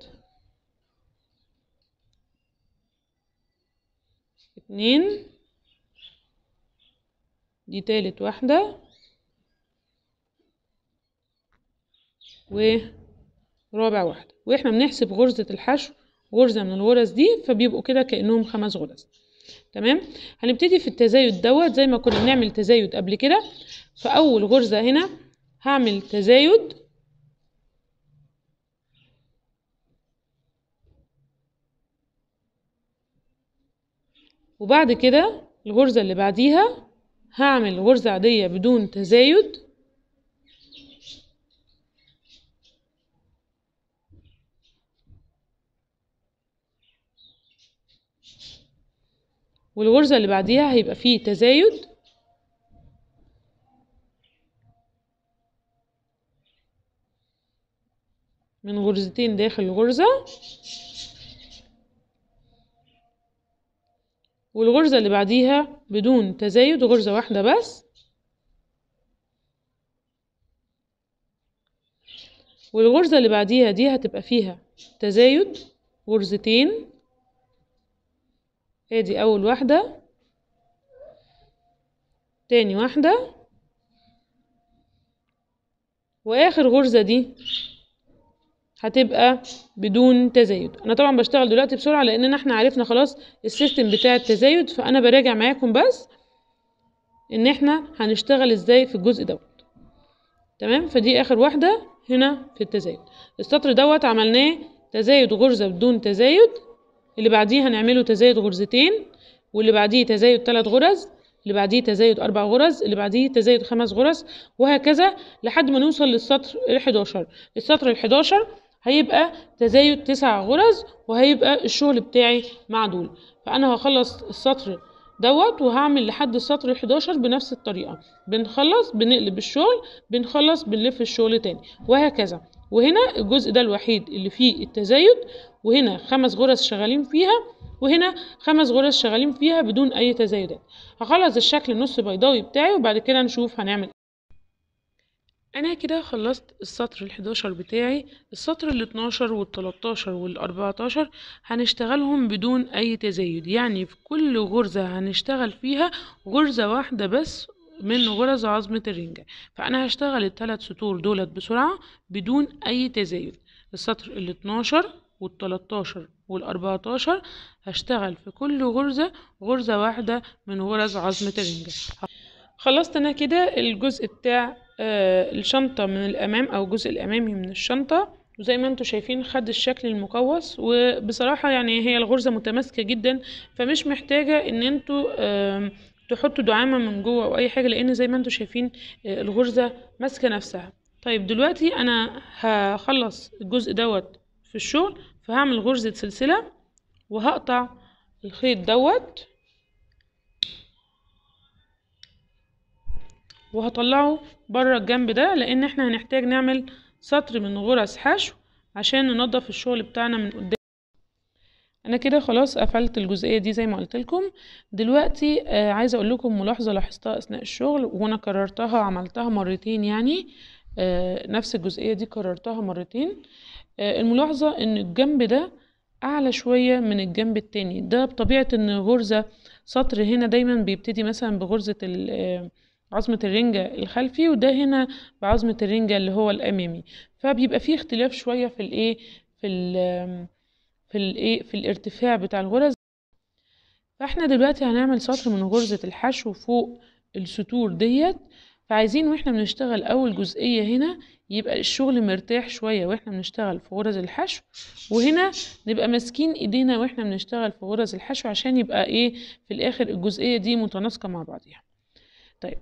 A: اتنين دي تالت واحدة ورابع واحدة واحنا بنحسب غرزة الحشو غرزة من الغرز دي فبيبقوا كده كأنهم خمس غرز تمام هنبتدي في التزايد دوت زي ما كنا بنعمل تزايد قبل كده فأول غرزة هنا هعمل تزايد وبعد كده الغرزة اللي بعديها هعمل غرزة عادية بدون تزايد والغرزة اللي بعديها هيبقى فيه تزايد من غرزتين داخل الغرزه والغرزة اللي بعديها بدون تزايد غرزة واحدة بس والغرزة اللي بعديها دي هتبقى فيها تزايد غرزتين ادي اول واحدة تاني واحدة واخر غرزة دي هتبقى بدون تزايد انا طبعا بشتغل دلوقتي بسرعه لان احنا عرفنا خلاص السيستم بتاع التزايد فانا براجع معاكم بس ان احنا هنشتغل ازاي في الجزء دوت تمام فدي اخر واحده هنا في التزايد السطر دوت عملناه تزايد غرزه بدون تزايد اللي بعديه هنعمله تزايد غرزتين واللي بعديه تزايد ثلاث غرز اللي بعديه تزايد أربع غرز اللي بعديه تزايد خمس غرز وهكذا لحد ما نوصل للسطر ال 11 السطر ال 11 هيبقى تزايد تسع غرز وهيبقى الشغل بتاعي مع دول فأنا هخلص السطر دوت وهعمل لحد السطر ال11 بنفس الطريقة بنخلص بنقلب الشغل بنخلص بنلف الشغل تاني وهكذا وهنا الجزء ده الوحيد اللي فيه التزايد وهنا خمس غرز شغالين فيها وهنا خمس غرز شغالين فيها بدون اي تزايدات هخلص الشكل نص بيضاوي بتاعي وبعد كده نشوف هنعمل انا كده خلصت السطر الحداشر بتاعي السطر الاتناشر وال والاربعتاشر هنشتغلهم بدون اي تزايد يعني في كل غرزة هنشتغل فيها غرزة واحدة بس من غرز عظمة الرنجة فانا هشتغل الثلاث سطور دولت بسرعة بدون اي تزايد السطر الاتناشر وال والاربعتاشر هشتغل في كل غرزة غرزة واحدة من غرز عظمة الرنجة خلصت انا كده الجزء بتاع آه، الشنطة من الأمام أو الجزء الأمامي من الشنطة وزي ما انتم شايفين خد الشكل المقوس وبصراحة يعني هي الغرزة متماسكة جدا فمش محتاجة ان انتوا تحطوا دعامة من جوه او اي حاجة لان زي ما انتم شايفين آه، الغرزة ماسكة نفسها طيب دلوقتي انا هخلص الجزء دوت في الشغل فهعمل غرزة سلسلة وهقطع الخيط دوت وهطلعه بره الجنب ده لان احنا هنحتاج نعمل سطر من غرز حشو عشان ننضف الشغل بتاعنا من قدام انا كده خلاص قفلت الجزئيه دي زي ما قلت لكم دلوقتي آه عايزه اقول لكم ملاحظه لاحظتها اثناء الشغل وانا كررتها عملتها مرتين يعني آه نفس الجزئيه دي كررتها مرتين آه الملاحظه ان الجنب ده اعلى شويه من الجنب التاني ده بطبيعه ان غرزه سطر هنا دايما بيبتدي مثلا بغرزه عظمة الرنجة الخلفي وده هنا بعظمة الرنجة اللي هو الأمامي فبيبقى فيه اختلاف شوية في الإيه في ال في الإيه في الارتفاع بتاع الغرز فاحنا دلوقتي هنعمل سطر من غرزة الحشو فوق السطور ديت فعايزين واحنا بنشتغل أول جزئية هنا يبقى الشغل مرتاح شوية واحنا بنشتغل في غرز الحشو وهنا نبقى ماسكين ايدينا واحنا بنشتغل في غرز الحشو عشان يبقى ايه في الآخر الجزئية دي متناسقة مع بعضيها طيب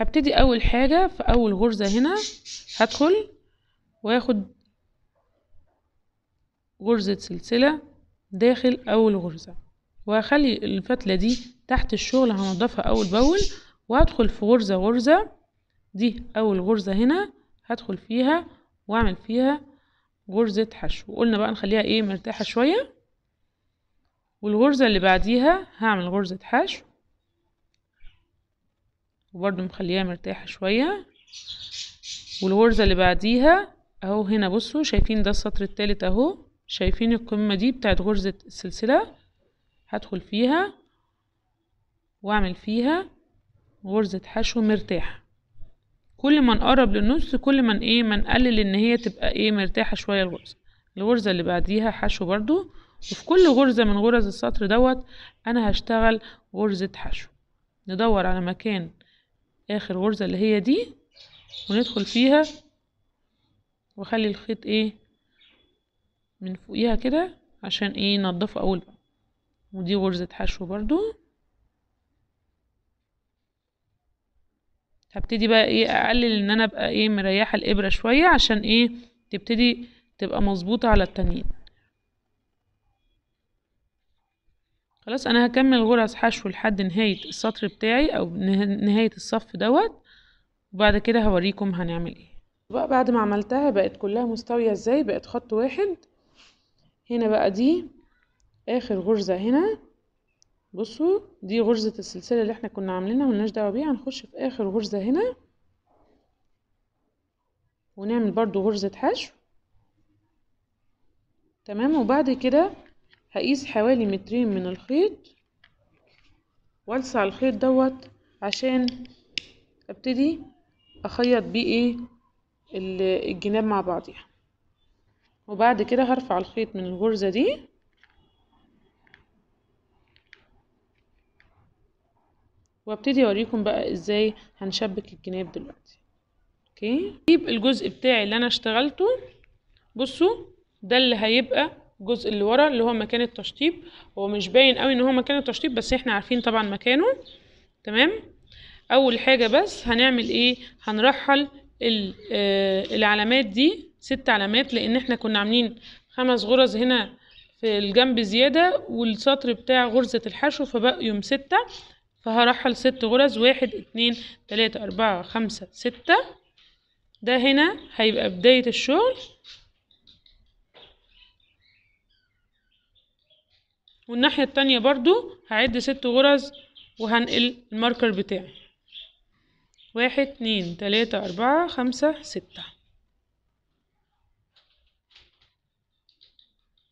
A: هبتدي اول حاجة في اول غرزة هنا هدخل واخد غرزة سلسلة داخل اول غرزة وهخلي الفتلة دي تحت الشغل هنضفها اول باول وهدخل في غرزة غرزة دي اول غرزة هنا هدخل فيها واعمل فيها غرزة حشو وقلنا بقى نخليها ايه مرتاحة شوية والغرزة اللي بعديها هعمل غرزة حشو وبرده مخليها مرتاحة شوية والغرزة اللي بعديها اهو هنا بصوا شايفين ده السطر التالت اهو شايفين القمة دي بتاعت غرزة السلسلة هدخل فيها واعمل فيها غرزة حشو مرتاحة كل ما نقرب للنص كل ما ايه ما نقلل ان هي تبقى ايه مرتاحة شوية الغرزة الغرزة اللي بعديها حشو برضو وفي كل غرزة من غرز السطر دوت انا هشتغل غرزة حشو ندور على مكان اخر غرزة اللي هي دي وندخل فيها واخلي الخيط ايه من فوقيها كده عشان ايه ننضفه اول بقى ودي غرزة حشو برضو هبتدي بقى ايه اقلل ان انا ابقى ايه مريحة الابرة شوية عشان ايه تبتدي تبقى مظبوطة على التانيين خلاص انا هكمل غرز حشو لحد نهاية السطر بتاعي او نهاية الصف دوت وبعد كده هوريكم هنعمل ايه بقى بعد ما عملتها بقت كلها مستوية ازاي بقت خط واحد هنا بقى دي اخر غرزة هنا بصوا دي غرزة السلسلة اللي احنا كنا عاملينها ملناش دعوة بيها هنخش في اخر غرزة هنا ونعمل برضو غرزة حشو تمام وبعد كده هقيس حوالي مترين من الخيط والسع الخيط دوت عشان ابتدي اخيط بيه ايه الجناب مع بعضيها وبعد كده هرفع الخيط من الغرزة دي وابتدي اوريكم بقى ازاي هنشبك الجناب دلوقتي اوكي اجيب الجزء بتاعي اللي انا اشتغلته بصوا ده اللي هيبقى الجزء اللي ورا اللي هو مكان التشطيب هو مش باين قوي ان هو مكان التشطيب بس احنا عارفين طبعا مكانه تمام اول حاجه بس هنعمل ايه هنرحل آه، العلامات دي ست علامات لان احنا كنا عاملين خمس غرز هنا في الجنب زياده والسطر بتاع غرزه الحشو فبقى يوم سته فهرحل ست غرز واحد اتنين تلاته اربعه خمسه سته ده هنا هيبقى بدايه الشغل والناحية التانية برضو هعد ست غرز وهنقل الماركر بتاعي واحد اتنين تلاتة أربعة خمسة ستة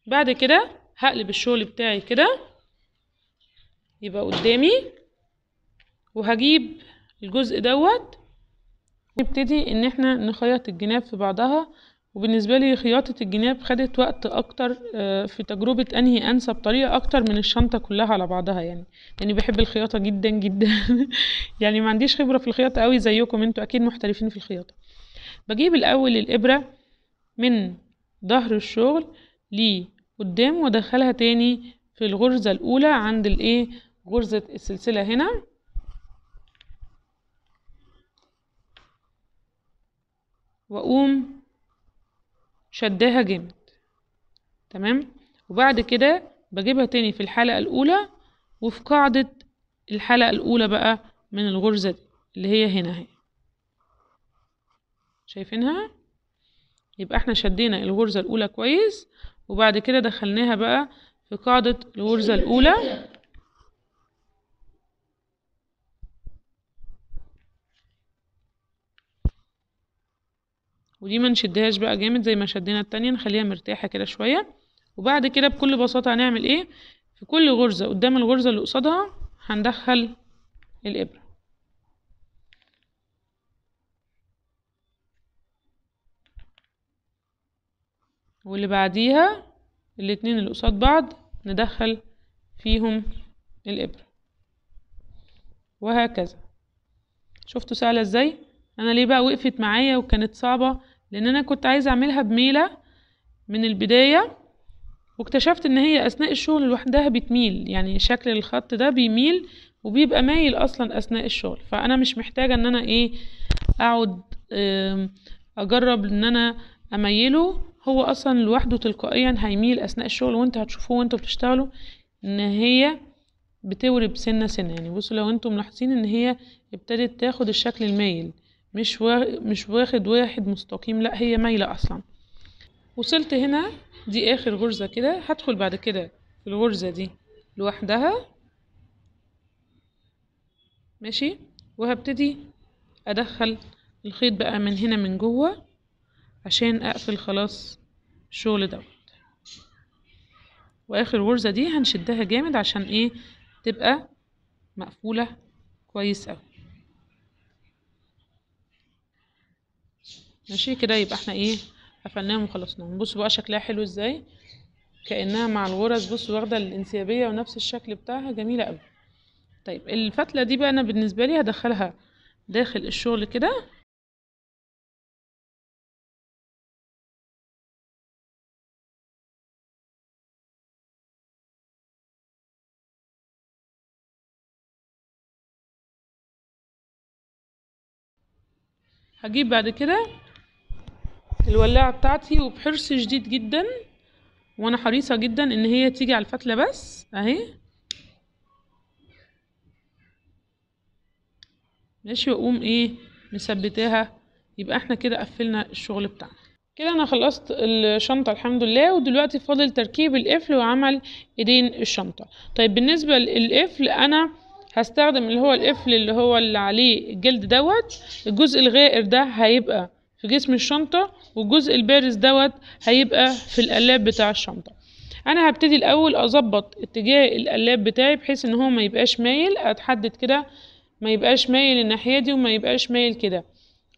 A: بعد كده هقلب الشغل بتاعي كده يبقى قدامي وهجيب الجزء دوت نبتدي ان احنا نخيط الجناب في بعضها وبالنسبة لي خياطة الجناب خدت وقت أكتر آه، في تجربة أنهي أنسب طريقة أكتر من الشنطة كلها على بعضها يعني يعني بحب الخياطة جدا جدا <laughs> يعني ما عنديش خبرة في الخياطة قوي زيكم انتوا أكيد محترفين في الخياطة بجيب الأول الإبرة من ظهر الشغل لقدام وادخلها تاني في الغرزة الأولى عند الإيه غرزة السلسلة هنا وأقوم شدها جامد تمام وبعد كده بجيبها تاني في الحلقة الأولى وفي قاعدة الحلقة الأولى بقى من الغرزة دي اللي هي هنا اهي شايفينها يبقى احنا شدينا الغرزة الأولى كويس وبعد كده دخلناها بقى في قاعدة الغرزة الأولى ودي ما نشدهاش بقى جامد زي ما شدينا التانية نخليها مرتاحة كده شوية وبعد كده بكل بساطة هنعمل ايه في كل غرزة قدام الغرزة اللي قصادها هندخل الإبرة واللي بعديها الاتنين اللي قصاد بعض ندخل فيهم الإبرة وهكذا شفتوا سهلة ازاي؟ انا ليه بقى وقفت معايا وكانت صعبة لان انا كنت عايزة اعملها بميلة من البداية واكتشفت ان هي اثناء الشغل لوحدها بتميل يعني شكل الخط ده بيميل وبيبقى مايل اصلا اثناء الشغل فانا مش محتاجة ان انا ايه اقعد اجرب ان انا اميله هو اصلا لوحده تلقائيا هيميل اثناء الشغل وانت هتشوفوه وانتوا بتشتغلوا ان هي بتورب سنه سنه يعني بصوا لو انتم ملاحظين ان هي ابتدت تاخد الشكل المايل مش مش واخد واحد مستقيم لا هي مايلة اصلا وصلت هنا دي اخر غرزة كده هدخل بعد كده في الغرزة دي لوحدها ماشي وهبتدي ادخل الخيط بقى من هنا من جوه عشان اقفل خلاص الشغل دوت واخر غرزة دي هنشدها جامد عشان ايه تبقى مقفولة كويس اوي ماشي كده يبقى احنا ايه قفلناهم وخلصناهم بصوا بقى شكلها حلو ازاي كانها مع الغرز بصوا واخده الانسيابيه ونفس الشكل بتاعها جميله قوي طيب الفتله دي بقى انا بالنسبه لي هدخلها داخل الشغل كده هجيب بعد كده الولاعة بتاعتي وبحرص شديد جدا وانا حريصة جدا ان هي تيجي على الفتلة بس اهي ماشي واقوم ايه مثبتاها يبقى احنا كده قفلنا الشغل بتاعنا كده انا خلصت الشنطة الحمد لله ودلوقتي فاضل تركيب القفل وعمل ايدين الشنطة طيب بالنسبة للقفل انا هستخدم اللي هو القفل اللي هو اللي عليه الجلد دوت الجزء الغائر ده هيبقى في جسم الشنطة والجزء البارز دوت هيبقى في القلاب بتاع الشنطة انا هبتدي الاول اظبط اتجاه القلاب بتاعي بحيث ان هو ما يبقاش مايل اتحدد كده ما يبقاش مايل الناحية دي وما يبقاش مايل كده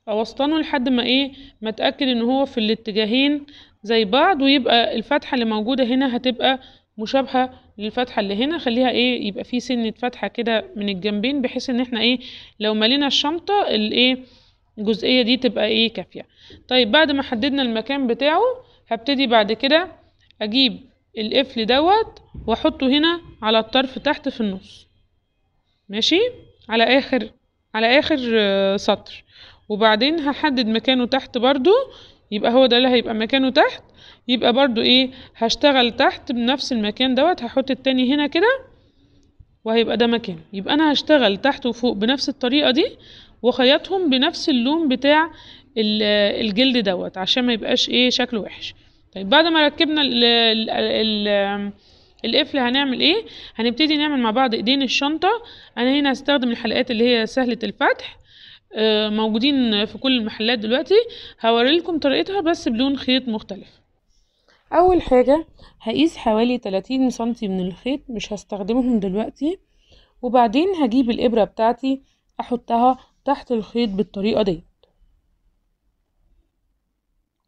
A: اوسطنه لحد ما ايه ما اتاكد ان هو في الاتجاهين زي بعض ويبقى الفتحة اللي موجودة هنا هتبقى مشابهة للفتحة اللي هنا خليها ايه يبقى في سنة فتحة كده من الجنبين بحيث ان احنا ايه لو ملينا الشنطة الايه الجزئية دي تبقى ايه كافية طيب بعد ما حددنا المكان بتاعه هبتدي بعد كده اجيب القفل دوت واحطه هنا على الطرف تحت في النص ماشي على اخر على اخر آه، سطر وبعدين هحدد مكانه تحت برضو يبقى هو ده اللي هيبقى مكانه تحت يبقى برضو ايه هشتغل تحت بنفس المكان دوت هحط التاني هنا كده وهيبقى ده مكان يبقى انا هشتغل تحت وفوق بنفس الطريقة دي وخيطهم بنفس اللون بتاع الجلد دوت عشان ما يبقاش ايه شكله وحش طيب بعد ما ركبنا ال القفل هنعمل ايه هنبتدي نعمل مع بعض ايدين الشنطة انا هنا هستخدم الحلقات اللي هي سهلة الفتح آه، موجودين في كل المحلات دلوقتي هوريلكم طريقتها بس بلون خيط مختلف اول حاجة هقيس حوالي 30 سنتي من الخيط مش هستخدمهم دلوقتي وبعدين هجيب الابرة بتاعتي احطها تحت الخيط بالطريقة دي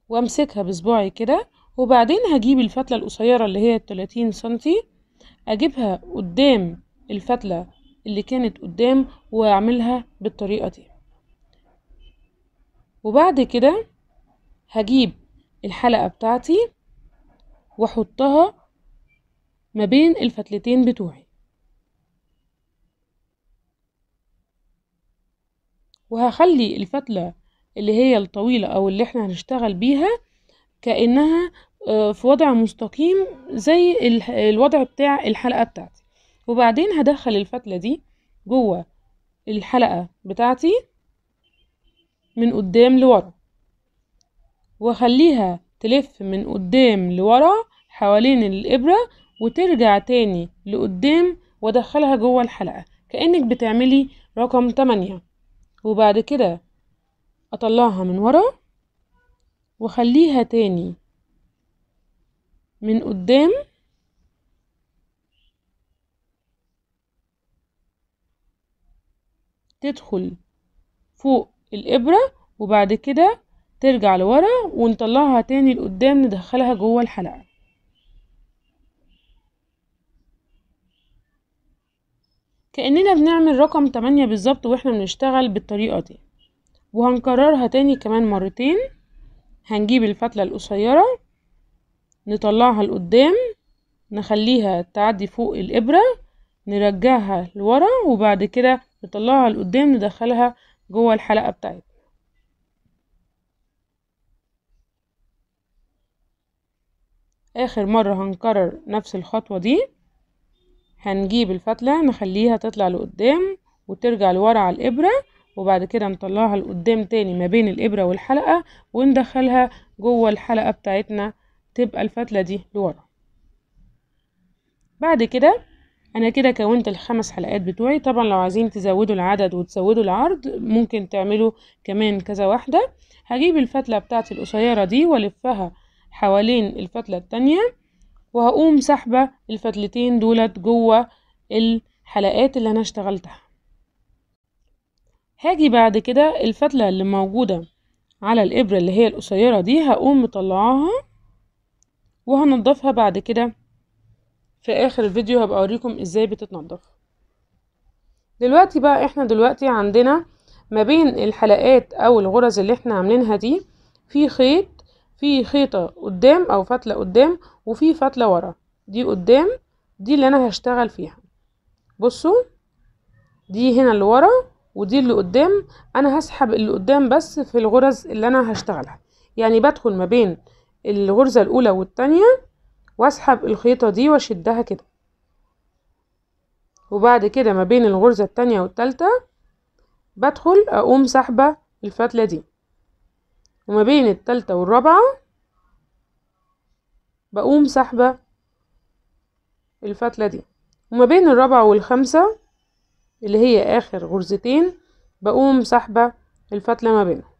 A: وامسكها بصباعي كده وبعدين هجيب الفتلة القصيرة اللي هي التلاتين سنتي اجيبها قدام الفتلة اللي كانت قدام واعملها بالطريقة دي وبعد كده هجيب الحلقة بتاعتي واحطها ما بين الفتلتين بتوعي وهخلي الفتلة اللي هي الطويلة او اللي احنا هنشتغل بيها كأنها آه، في وضع مستقيم زي الوضع بتاع الحلقة بتاعتي وبعدين هدخل الفتلة دي جوه الحلقة بتاعتي من قدام لورا وخليها تلف من قدام لورا حوالين الإبرة وترجع تاني لقدام وادخلها جوه الحلقة كأنك بتعملي رقم 8 وبعد كده اطلعها من ورا واخليها تاني من قدام تدخل فوق الابرة وبعد كده ترجع لورا ونطلعها تاني لقدام ندخلها جوه الحلقة كأننا بنعمل رقم تمانية بالظبط واحنا بنشتغل بالطريقة دي وهنكررها تاني كمان مرتين هنجيب الفتلة القصيرة نطلعها لقدام نخليها تعدي فوق الإبرة نرجعها لورا وبعد كده نطلعها لقدام ندخلها جوه الحلقة بتاعتنا آخر مرة هنكرر نفس الخطوة دي هنجيب الفتلة نخليها تطلع لقدام وترجع لورا على الإبرة وبعد كده نطلعها لقدام تاني ما بين الإبرة والحلقة وندخلها جوه الحلقة بتاعتنا تبقى الفتلة دي لورا بعد كده انا كده كونت الخمس حلقات بتوعي طبعا لو عايزين تزودوا العدد وتزودوا العرض ممكن تعملوا كمان كذا واحدة هجيب الفتلة بتاعتي القصيرة دي والفها حوالين الفتلة التانية وهقوم سحبة الفتلتين دولت جوه الحلقات اللي انا اشتغلتها هاجي بعد كده الفتلة اللي موجودة على الإبرة اللي هي القصيرة دي هقوم مطلعاها وهنضفها بعد كده في آخر الفيديو هبقى أوريكم إزاي بتتنضف دلوقتي بقى إحنا دلوقتي عندنا ما بين الحلقات أو الغرز اللي إحنا عاملينها دي في خيط في خيطة قدام أو فتلة قدام وفي فتلة ورا دي قدام دي اللي انا هشتغل فيها بصوا دي هنا اللي ورا ودي اللي قدام انا هسحب اللي قدام بس في الغرز اللي انا هشتغلها يعني بدخل ما بين الغرزة الاولى والتانية واسحب الخيطة دي واشدها كده وبعد كده ما بين الغرزة التانية والتالتة بدخل اقوم سحبة الفتلة دي وما بين التالتة والرابعة بقوم سحبة الفتلة دي وما بين الرابعة والخامسة اللي هي آخر غرزتين بقوم سحبة الفتلة ما بينهم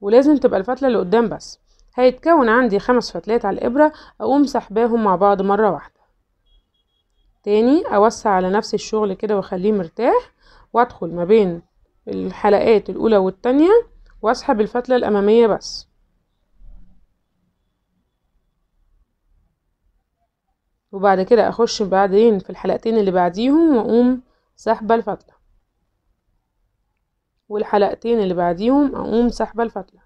A: ولازم تبقى الفتلة اللي قدام بس هيتكون عندي خمس فتلات على الإبرة أقوم سحباهم مع بعض مرة واحدة تاني أوسع على نفس الشغل كده وأخليه مرتاح وأدخل ما بين الحلقات الأولى والتانية واسحب الفتلة الأمامية بس وبعد كده أخش بعدين في الحلقتين اللي بعديهم وأقوم سحب الفتلة والحلقتين اللي بعديهم أقوم سحب الفتلة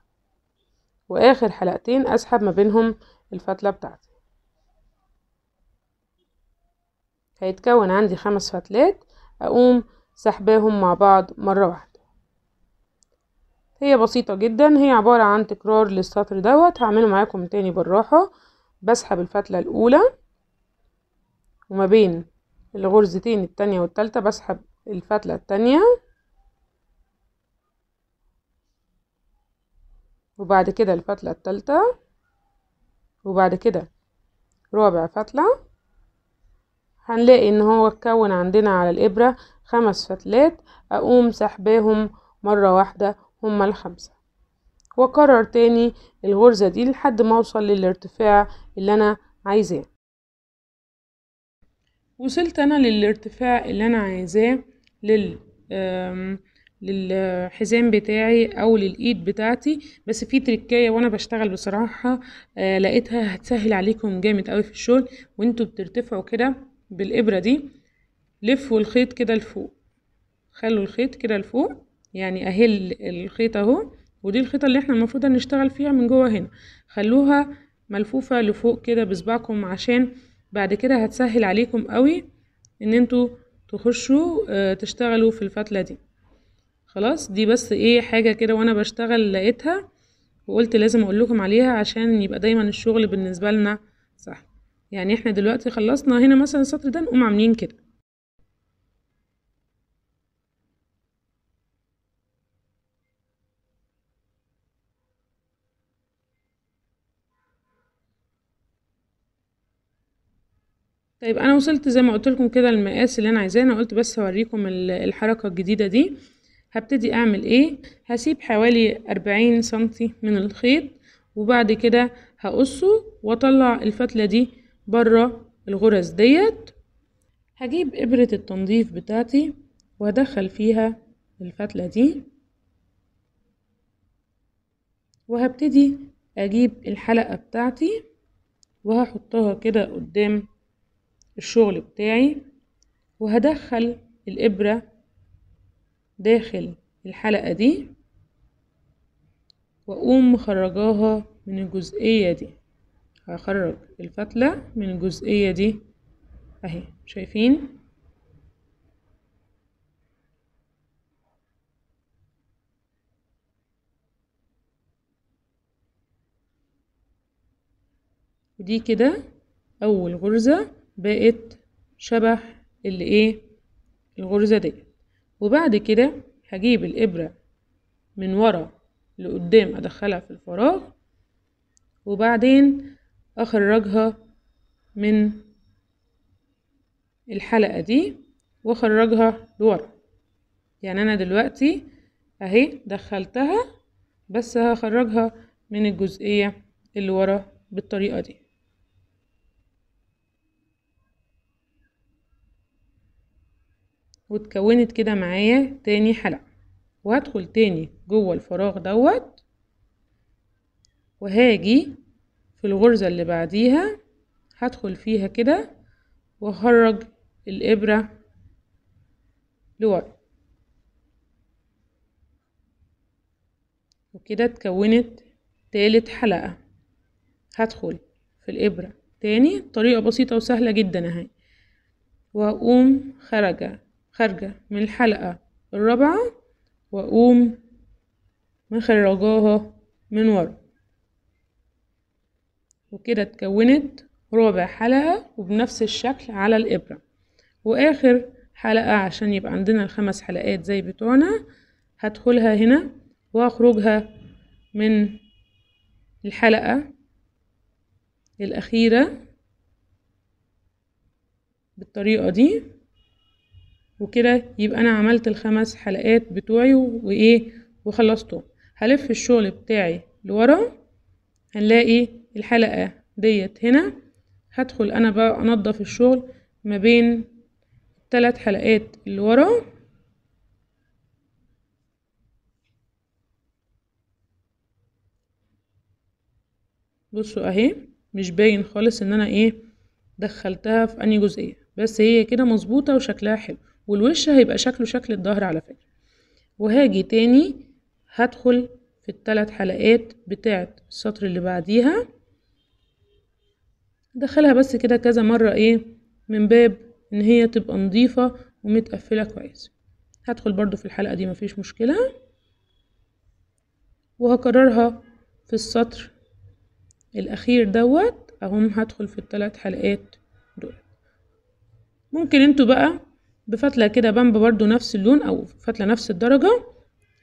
A: وآخر حلقتين أسحب ما بينهم الفتلة بتاعتي هيتكون عندي خمس فتلات أقوم سحباهم مع بعض مرة واحدة هي بسيطة جدا هي عبارة عن تكرار للسطر دوت هعمله معاكم تاني بالراحة بسحب الفتلة الأولى وما بين الغرزتين التانية والتالتة بسحب الفتلة التانية وبعد كده الفتلة التالتة وبعد كده رابع فتلة هنلاقي ان هو اتكون عندنا على الابرة خمس فتلات اقوم سحباهم مرة واحدة هما الخمسة واكرر تاني الغرزة دي لحد ما اوصل للارتفاع اللي انا عايزاه وصلت انا للارتفاع اللي انا عايزاه لل للحزام بتاعي او للايد بتاعتي بس في تركايه وانا بشتغل بصراحه آه، لقيتها هتسهل عليكم جامد قوي في الشغل وانتوا بترتفعوا كده بالابره دي لفوا الخيط كده لفوق خلوا الخيط كده لفوق يعني اهل الخيط اهو ودي الخيطة اللي احنا المفروض هنشتغل فيها من جوه هنا خلوها ملفوفة لفوق كده بصباعكم عشان بعد كده هتسهل عليكم قوي ان انتوا تخشوا آه، تشتغلوا في الفتلة دي خلاص دي بس ايه حاجة كده وانا بشتغل لقيتها وقلت لازم اقول لكم عليها عشان يبقى دايما الشغل بالنسبة لنا صح يعني احنا دلوقتي خلصنا هنا مثلا السطر ده نقوم عاملين كده طيب انا وصلت زي ما قلت لكم كده المقاس اللي انا عايزاه انا قلت بس اوريكم الحركه الجديده دي هبتدي اعمل ايه هسيب حوالي 40 سنتي من الخيط وبعد كده هقصه واطلع الفتله دي بره الغرز ديت هجيب ابره التنظيف بتاعتي وادخل فيها الفتله دي وهبتدي اجيب الحلقه بتاعتي وهحطها كده قدام الشغل بتاعي وهدخل الإبرة داخل الحلقة دي وأقوم مخرجاها من الجزئية دي هخرج الفتلة من الجزئية دي أهي شايفين ودي كده أول غرزة بقت شبه اللي ايه الغرزة دي وبعد كده هجيب الإبرة من ورا لقدام أدخلها في الفراغ وبعدين أخرجها من الحلقة دي وأخرجها لورا يعني أنا دلوقتي أهي دخلتها بس هخرجها من الجزئية اللي ورا بالطريقة دي واتكونت كده معايا تاني حلقة وهدخل تاني جوه الفراغ دوت وهاجي في الغرزة اللي بعديها هدخل فيها كده وهخرج الإبرة لورا وكده اتكونت تالت حلقة هدخل في الإبرة تاني طريقة بسيطة وسهلة جدا اهي وهقوم خارجة خارجة من الحلقة الرابعة وأقوم مخرجاها من ورا وكده اتكونت رابع حلقة وبنفس الشكل على الإبرة وآخر حلقة عشان يبقى عندنا الخمس حلقات زي بتوعنا هدخلها هنا وأخرجها من الحلقة الأخيرة بالطريقة دي وكده يبقى انا عملت الخمس حلقات بتوعي وايه وخلصتهم هلف الشغل بتاعي لورا هنلاقي الحلقة ديت هنا هدخل انا بقى انضف الشغل ما بين الثلاث حلقات اللي ورا بصوا اهي مش باين خالص ان انا ايه دخلتها في اني جزئية بس هي كده مظبوطة وشكلها حلو والوش هيبقى شكله شكل الظهر على فكرة وهاجي تاني هدخل في الثلاث حلقات بتاعة السطر اللي بعديها دخلها بس كده كذا مرة ايه من باب ان هي تبقى نظيفة ومتقفلة كويس هدخل برضو في الحلقة دي مفيش مشكلة وهكررها في السطر الاخير دوت اهم هدخل في الثلاث حلقات دول ممكن انتوا بقى بفتلة كده بامب برضو نفس اللون او فتلة نفس الدرجة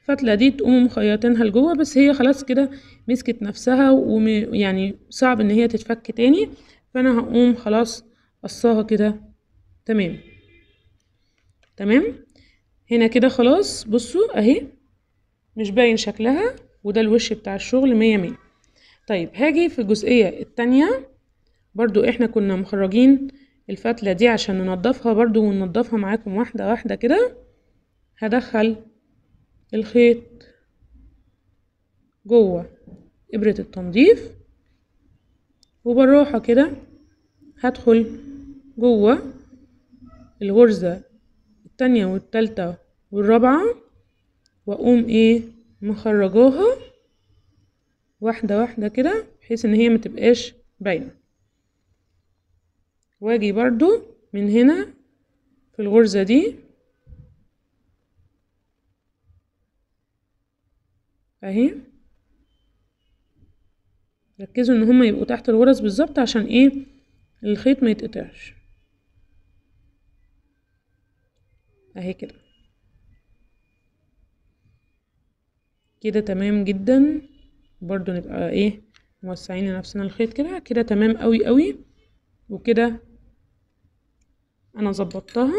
A: الفتلة دي تقوموا مخيطينها لجوه بس هي خلاص كده مسكت نفسها ويعني صعب ان هي تتفك تاني فانا هقوم خلاص قصاها كده تمام تمام هنا كده خلاص بصوا اهي مش باين شكلها وده الوش بتاع الشغل مية مية طيب هاجي في الجزئية التانية برضو احنا كنا مخرجين الفتلة دي عشان ننضفها برضو وننضفها معاكم واحدة واحدة كده هدخل الخيط جوه إبرة التنظيف وبالراحة كده هدخل جوه الغرزة التانية والتالتة والرابعة وأقوم إيه مخرجاها واحدة واحدة كده بحيث إن هي متبقاش باينة واجي برضو من هنا في الغرزة دي اهي ركزوا ان هما يبقوا تحت الغرز بالظبط عشان ايه الخيط ما يتقطعش اهي كده كده تمام جدا برضو نبقى ايه موسعين لنفسنا الخيط كده كده تمام قوي قوي وكده انا ظبطتها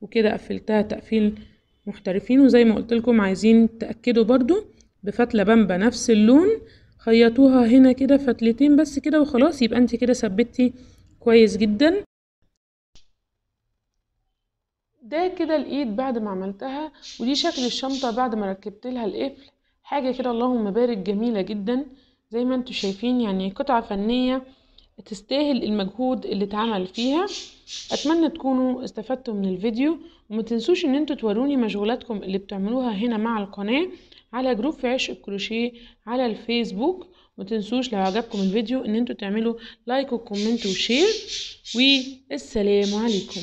A: وكده قفلتها تقفيل محترفين وزي ما قلت لكم عايزين تاكدوا برضو بفتله بامبا نفس اللون خيطوها هنا كده فتلتين بس كده وخلاص يبقى انت كده ثبتي كويس جدا ده كده الايد بعد ما عملتها ودي شكل الشنطه بعد ما ركبت لها القفل حاجه كده اللهم بارك جميله جدا زي ما انتم شايفين يعني قطعه فنيه تستاهل المجهود اللي اتعمل فيها اتمنى تكونوا استفدتوا من الفيديو وما تنسوش ان انتوا توروني مشغولاتكم اللي بتعملوها هنا مع القناة على جروب في عشق الكروشيه على الفيسبوك ما تنسوش لو عجبكم الفيديو ان انتوا تعملوا لايك وكومنت وشير والسلام عليكم